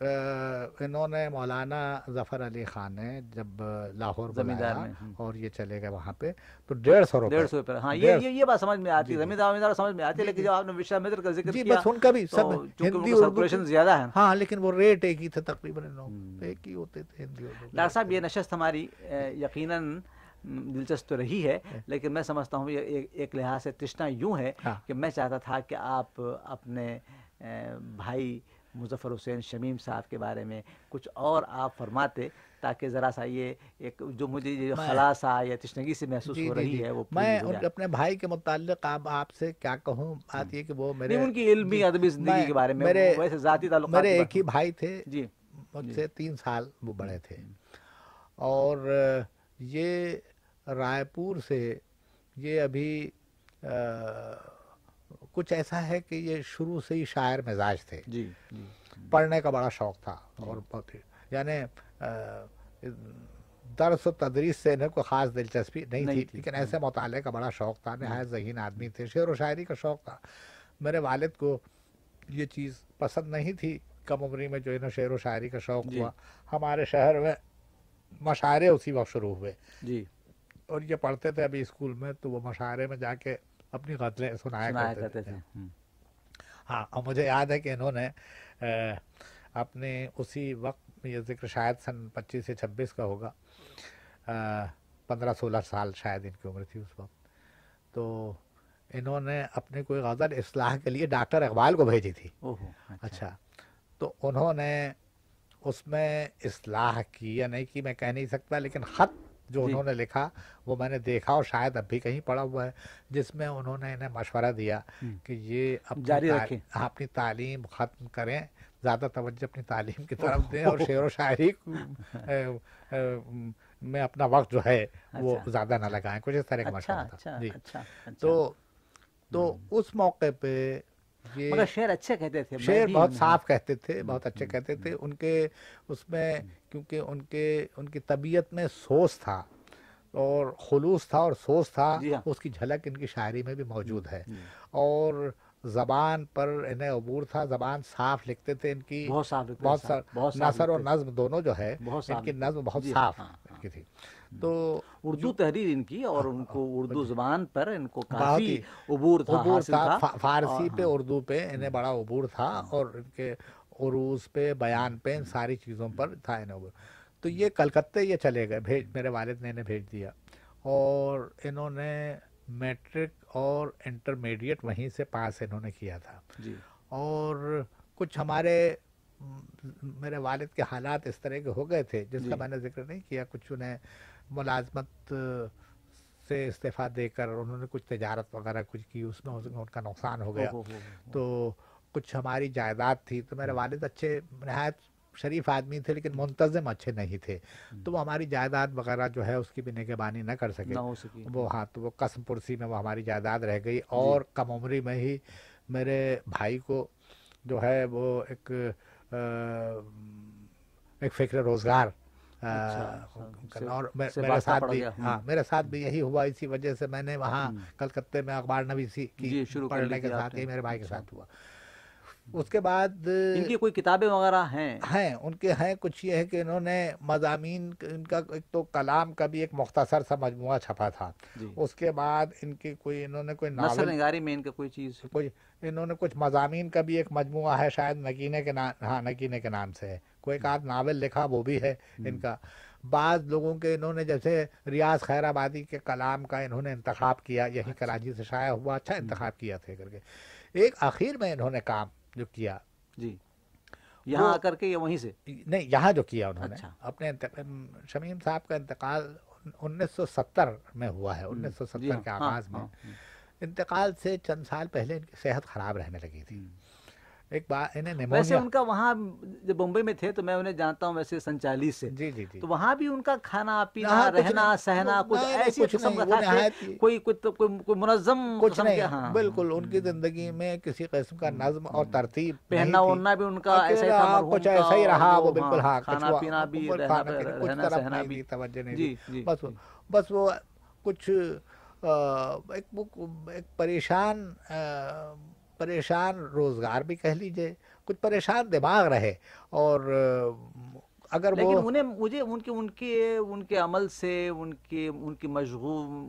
انہوں نے مولانا ظفر علی خان نے جب لاہور زمیندار اور یہ چلے گئے وہاں پہ تو ڈیڑھ سو روپئے ڈیڑھ سو روپئے ہاں یہ یہ بات سمجھ میں آتی ہے جی، جی۔ زمیندار زمیندار سمجھ میں آتی ہے جی، لیکن جب آپ نے وشا متر کا ذکر بس ان کا بھی سب ہندی اردو زیادہ ہے ہاں لیکن وہ ریٹ ایک ہی تھا تقریباً ایک ہی ہوتے تھے ہندی ڈاکٹر صاحب یہ نشست ہماری یقیناً دلچسپ تو رہی ہے ہاں۔ لیکن میں سمجھتا ہوں یہ ایک لحاظ سے تشنا یوں ہے ہاں۔ کہ میں چاہتا تھا کہ آپ اپنے بھائی مظفر حسین شمیم صاحب کے بارے میں کچھ اور آپ فرماتے تاکہ ذرا سا یہ ایک جو مجھے جو خلاصہ یا تشنگی سے محسوس جی ہو جی، رہی جی ہے وہ میں ان اپنے بھائی کے متعلق آپ آپ سے کیا کہوں بات یہ کہ وہ میرے ان کی علمی جی، ادبی زندگی کے بارے میں میرے ذاتی تعلق میرے ایک ہی بھائی تھے جی مجھ جی۔ سے تین سال وہ بڑے تھے اور یہ رائے پور سے یہ ابھی کچھ ایسا ہے کہ یہ شروع سے ہی شاعر مزاج تھے جی, جی،, جی۔ پڑھنے کا بڑا شوق تھا جی۔ اور بہت یعنی درس و تدریس سے انہیں کوئی خاص دلچسپی نہیں تھی لیکن ایسے ہاں۔ مطالعے کا بڑا شوق تھا ہاں۔ نہایت ذہین آدمی تھے شعر و شاعری کا شوق تھا میرے والد کو یہ چیز پسند نہیں تھی کم عمری میں جو انہیں شعر و شاعری کا شوق ہوا ہمارے شہر میں مشاعرے اسی وقت شروع ہوئے جی اور یہ پڑھتے تھے ابھی اسکول میں تو وہ مشاعرے میں جا کے اپنی غزلیں سنایا کرتے تھے ہاں اور مجھے یاد ہے کہ انہوں نے اپنے اسی وقت یہ ذکر شاید سن پچیس سے چھبیس کا ہوگا پندرہ سولہ سال شاید ان کی عمر تھی اس وقت تو انہوں نے اپنے کوئی غزل اصلاح کے لیے ڈاکٹر اقبال کو بھیجی تھی اچھا۔, اچھا تو انہوں نے اس میں اصلاح کی یا نہیں کی میں کہہ نہیں سکتا لیکن خط جو جی۔ انہوں نے لکھا وہ میں نے دیکھا اور شاید اب بھی کہیں پڑا ہوا ہے جس میں انہوں نے انہیں مشورہ دیا کہ یہ ہاں، اپنی تعلیم ختم کریں زیادہ توجہ اپنی تعلیم کی طرف دیں اور شعر و شاعری میں اپنا وقت جو ہے وہ اچھا۔ زیادہ نہ لگائیں کچھ اس طرح کا اچھا، مشورہ تھا اچھا، جی تو اس موقع پہ شعر اچھے کہتے تھے شعر بہت صاف کہتے تھے بہت اچھے کہتے تھے ان کے اس میں کیونکہ ان کے ان کی طبیعت میں سوس تھا اور خلوص تھا اور سوس تھا جی ہاں۔ اس کی جھلک ان کی شاعری میں بھی موجود ہے جی۔ اور زبان پر انہیں عبور تھا زبان صاف لکھتے تھے ان کی بہت بہت نثر اور نظم دونوں جو ہے ان کی نظم بہت جی، صاف ہاں، ہاں۔ کی تھی تو ہاں، اردو تحریر ان کی اور ان کو اردو زبان پر ان کو کافی عبور تھا فارسی پہ اردو پہ انہیں بڑا عبور تھا اور ان کے عروج پہ بیان پہ ان ساری چیزوں پر تھا انہیں عبور تو یہ کلکتے یہ چلے گئے بھیج میرے والد نے انہیں بھیج دیا اور انہوں نے میٹرک اور انٹرمیڈیٹ وہیں سے پاس انہوں نے کیا تھا جی۔ اور کچھ ہمارے میرے والد کے حالات اس طرح کے ہو گئے تھے جس کا جی۔ میں نے ذکر نہیں کیا کچھ انہیں ملازمت سے استعفیٰ دے کر انہوں نے کچھ تجارت وغیرہ کچھ کی اس میں ان کا نقصان ہو گیا تو کچھ ہماری جائیداد تھی تو میرے جی۔ والد اچھے نہایت شریف آدمی تھے لیکن منتظم اچھے نہیں تھے تو وہ ہماری جائیداد وغیرہ جو ہے اس کی بھی نگہبانی نہ کر سکے وہ ہاں تو وہ وہ قسم پرسی میں ہماری جائیداد رہ گئی جی۔ اور کم عمری میں ہی میرے بھائی کو جو ہے وہ ایک ایک فکر روزگار اچھا، اچھا، ہاں میرے ساتھ بھی یہی ہوا اسی وجہ سے میں نے وہاں کلکتے میں اخبار نبی سی کی جی، ساتھ یہی میرے بھائی کے اچھا۔ ساتھ ہوا اس کے بعد ان کی کوئی کتابیں وغیرہ ہیں ہیں ان کے ہیں کچھ یہ ہے کہ انہوں نے مضامین ان کا ایک تو کلام کا بھی ایک مختصر سا مجموعہ چھپا تھا جی۔ اس کے بعد ان کی کوئی انہوں نے کوئی نگاری میں ان کا کوئی چیز کوئی انہوں نے کچھ مضامین کا بھی ایک مجموعہ ہے شاید نگینے کے نام ہاں نگینے کے نام سے ہے کوئی ایک جی۔ آدھ ناول لکھا وہ بھی ہے ان کا بعض لوگوں کے انہوں نے جیسے ریاض خیر آبادی کے کلام کا انہوں نے انتخاب کیا یہی اچھا۔ کراچی سے شائع ہوا اچھا انتخاب کیا تھے کر کے ایک آخر میں انہوں نے کام جو کیا جی یہاں کر کے وہیں سے نہیں یہاں جو کیا انہوں نے اچھا۔ اپنے شمیم صاحب کا انتقال انیس سو ستر میں ہوا ہے انیس سو ستر جی، ہاں۔ کے آغاز ہاں، میں ہاں۔ انتقال سے چند سال پہلے ان کی صحت خراب رہنے لگی تھی ایک بات ویسے ان کا وہاں جب بمبئی میں تھے تو میں انہیں جانتا ہوں ویسے سنچالیس سے جی جی, جی۔ تو وہاں بھی ان کا کھانا پینا رہنا سہنا کچھ ایسی قسم کا تھا کوئی کوئی منظم کچھ نہیں ہاں۔ بالکل ان کی زندگی میں کسی قسم کا نظم اور ترتیب پہننا اوڑھنا بھی ان کا ایسا ہی تھا کچھ ایسا ہی رہا وہ بالکل ہاں, ہاں، کھانا پینا بھی رہنا سہنا بھی توجہ نہیں جی، جی۔ بس بس وہ کچھ ایک پریشان پریشان روزگار بھی کہہ لیجئے کچھ پریشان دماغ رہے اور اگر وہ لیکن انہیں مجھے ان کے ان کے ان کے عمل سے ان کے ان کی مشغول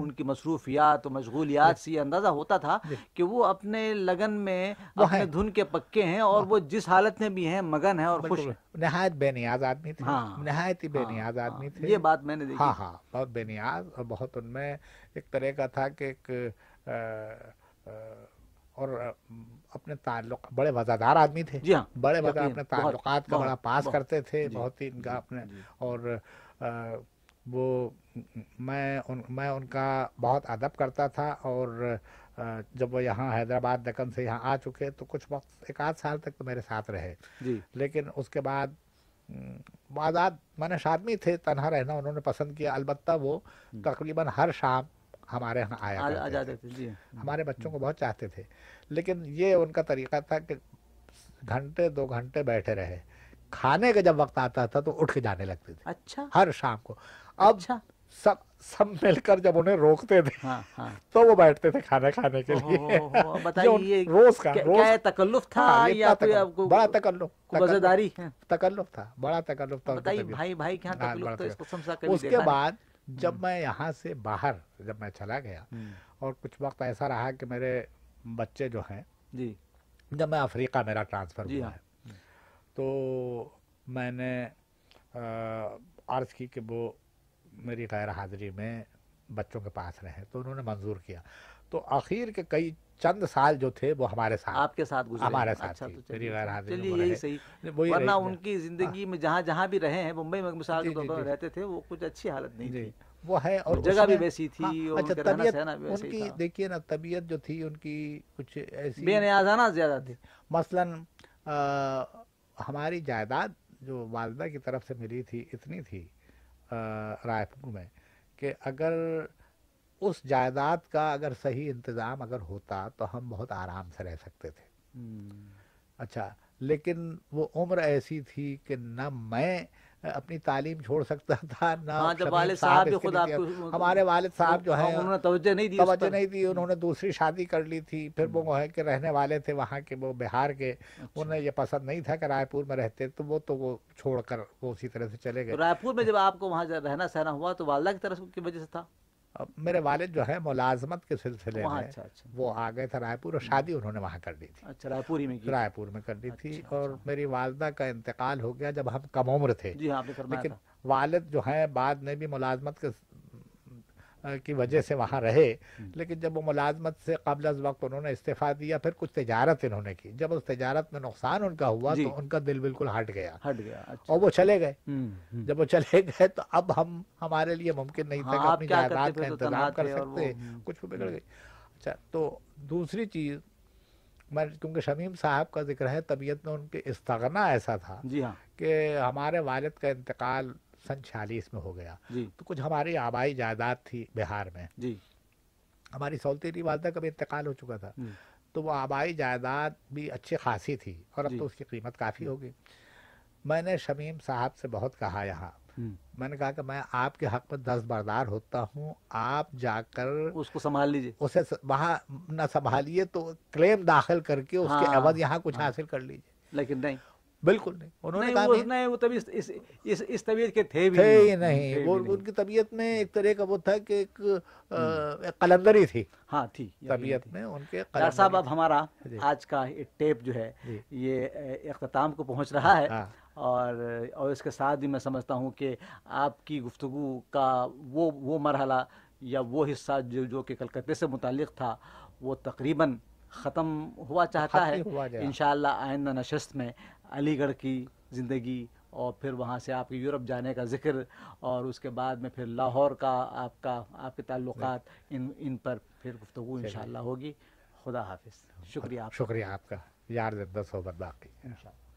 ان کی مصروفیات و مشغولیات سے یہ اندازہ ہوتا تھا جی۔ کہ وہ اپنے لگن میں اپنے دھن کے پکے ہیں اور وہ جس حالت میں بھی ہیں مگن ہیں اور خوش نہایت بے نیاز آدمی تھے ہاں۔ نہایت ہی بے ہاں۔ نیاز آدمی ہاں۔ تھے یہ بات میں نے دیکھی ہاں ہاں بہت بے نیاز اور بہت ان میں ایک طرح کا تھا کہ ایک اور اپنے تعلق بڑے وزادار آدمی تھے جی ہاں، بڑے وزادار اپنے تعلقات کا بڑا پاس کرتے تھے جی۔ بہت ہی ان کا جی، اپنے جی۔ اور وہ میں ان کا بہت ادب کرتا تھا اور جب وہ یہاں حیدرآباد دکن سے یہاں آ چکے تو کچھ وقت ایک آدھ سال تک تو میرے ساتھ رہے لیکن اس کے بعد آزاد منش آدمی تھے تنہا رہنا انہوں نے پسند کیا البتہ وہ تقریباً ہر شام ہمارے یہاں آیا جی۔ ہمارے بچوں کو بہت چاہتے تھے لیکن یہ ان کا طریقہ تھا کہ گھنٹے دو گھنٹے بیٹھے رہے کھانے کا جب وقت آتا تھا تو اٹھ کے جانے لگتے تھے اچھا ہر شام کو اب اچھا۔ سب سب مل کر جب انہیں روکتے تھے ہاں، ہاں۔ تو وہ بیٹھتے تھے کھانا کھانے کے لیے روز کا روز تکلف تھا ہاں، بڑا تکلف تکلف تھا بڑا تکلف تھا اس کے بعد جب میں یہاں سے باہر جب میں چلا گیا اور کچھ وقت ایسا رہا کہ میرے بچے جو ہیں جی جب میں افریقہ میرا ٹرانسفر جی ہوا ہاں۔ ہے تو میں نے عرض کی کہ وہ میری غیر حاضری میں بچوں کے پاس رہے تو انہوں نے منظور کیا تو آخر کے کئی چند سال جو تھے وہ ہمارے ساتھ آپ کے ساتھ گزرے ہمارے ساتھ اچھا چلیے جی۔ یہی صحیح ورنہ ان ہاں۔ کی زندگی میں جہاں جہاں بھی رہے ہیں ممبئی میں مثال جی، کے جی، طور پر رہتے تھے وہ کچھ اچھی حالت نہیں تھی وہ ہے اور جگہ بھی ویسی تھی ہاں، اچھا طبیعت ان کی دیکھیے نا طبیعت جو تھی ان کی کچھ ایسی بے نیازانہ زیادہ تھی مثلا ہماری جائیداد جو والدہ کی طرف سے ملی تھی اتنی تھی رائے پور میں کہ اگر اس جائیداد کا اگر صحیح انتظام اگر ہوتا تو ہم بہت آرام سے رہ سکتے تھے اچھا لیکن وہ عمر ایسی تھی کہ نہ میں اپنی تعلیم چھوڑ سکتا تھا نہ ہاں، ہمارے والد صاحب جو ہیں توجہ نہیں دی انہوں نے دوسری شادی کر لی تھی پھر وہ ہے کہ رہنے والے تھے وہاں کے وہ بہار کے اچھا۔ انہیں یہ پسند نہیں تھا کہ رائے پور میں رہتے تو وہ تو وہ چھوڑ کر وہ اسی طرح سے چلے گئے رائے پور میں جب آپ کو وہاں رہنا سہنا ہوا تو والدہ کی طرف کی وجہ سے تھا میرے والد جو ہے ملازمت کے سلسلے میں اچھا، اچھا۔ وہ آ گئے تھے رائے پور اور شادی انہوں نے وہاں کر دی تھی اچھا، رائے پور میں رائے پور میں کر دی تھی اور میری والدہ کا انتقال ہو گیا جب ہم کم عمر تھے جی، ہاں، لیکن والد جو ہیں بعد میں بھی ملازمت کے کی وجہ سے وہاں رہے لیکن جب وہ ملازمت سے قبل از وقت انہوں نے استعفیٰ دیا پھر کچھ تجارت انہوں نے کی جب اس تجارت میں نقصان ان کا ہوا جی تو ان کا دل بالکل ہٹ گیا ہٹ گیا اچھا اور وہ چلے گئے جب وہ چلے گئے تو اب ہم ہمارے لیے ممکن نہیں تھا کہ ہاں، اپنی جائیداد کا انتظام کر سکتے کچھ بگڑ گئی اچھا تو دوسری چیز میں کیونکہ شمیم صاحب کا ذکر ہے طبیعت میں ان کے استغنا ایسا تھا جی ہاں کہ ہمارے والد کا انتقال سن چھیالیس میں ہو گیا جی۔ تو کچھ ہماری آبائی جائیداد تھی بہار میں جی۔ ہماری سولتی ری والدہ کا بھی انتقال ہو چکا تھا تو وہ آبائی جائیداد بھی اچھی خاصی تھی اور اب جی۔ تو اس کی قیمت کافی ہوگی میں نے شمیم صاحب سے بہت کہا یہاں میں نے کہا کہ میں آپ کے حق میں دست بردار ہوتا ہوں آپ جا کر اس کو سنبھال لیجیے اسے وہاں نہ سنبھالیے تو کلیم داخل کر کے اس کے ہاں۔ عوض یہاں کچھ ہاں۔ حاصل کر لیجیے لیکن نہیں بالکل نہیں انہوں نے کہا وہ طبیعت اس طبیعت کے تھے بھی نہیں وہ ان کی طبیعت میں ایک طرح کا وہ تھا کہ ایک قلندری تھی ہاں تھی یعنی طبیعت میں ان کے ڈاکٹر صاحب اب ہمارا جی۔ آج کا ٹیپ جو ہے جی۔ یہ اختتام کو پہنچ رہا ہے ہاں۔ اور اور اس کے ساتھ بھی میں سمجھتا ہوں کہ آپ کی گفتگو کا وہ وہ مرحلہ یا وہ حصہ جو جو کہ کلکتے سے متعلق تھا وہ تقریباً ختم ہوا چاہتا ہے انشاءاللہ آئندہ نشست میں علی گڑھ کی زندگی اور پھر وہاں سے آپ کے یورپ جانے کا ذکر اور اس کے بعد میں پھر لاہور کا آپ کا آپ کے تعلقات ان ان پر پھر گفتگو ان ہوگی خدا حافظ شکریہ شکریہ آپ کا یار زب صحبت باقی انشاءاللہ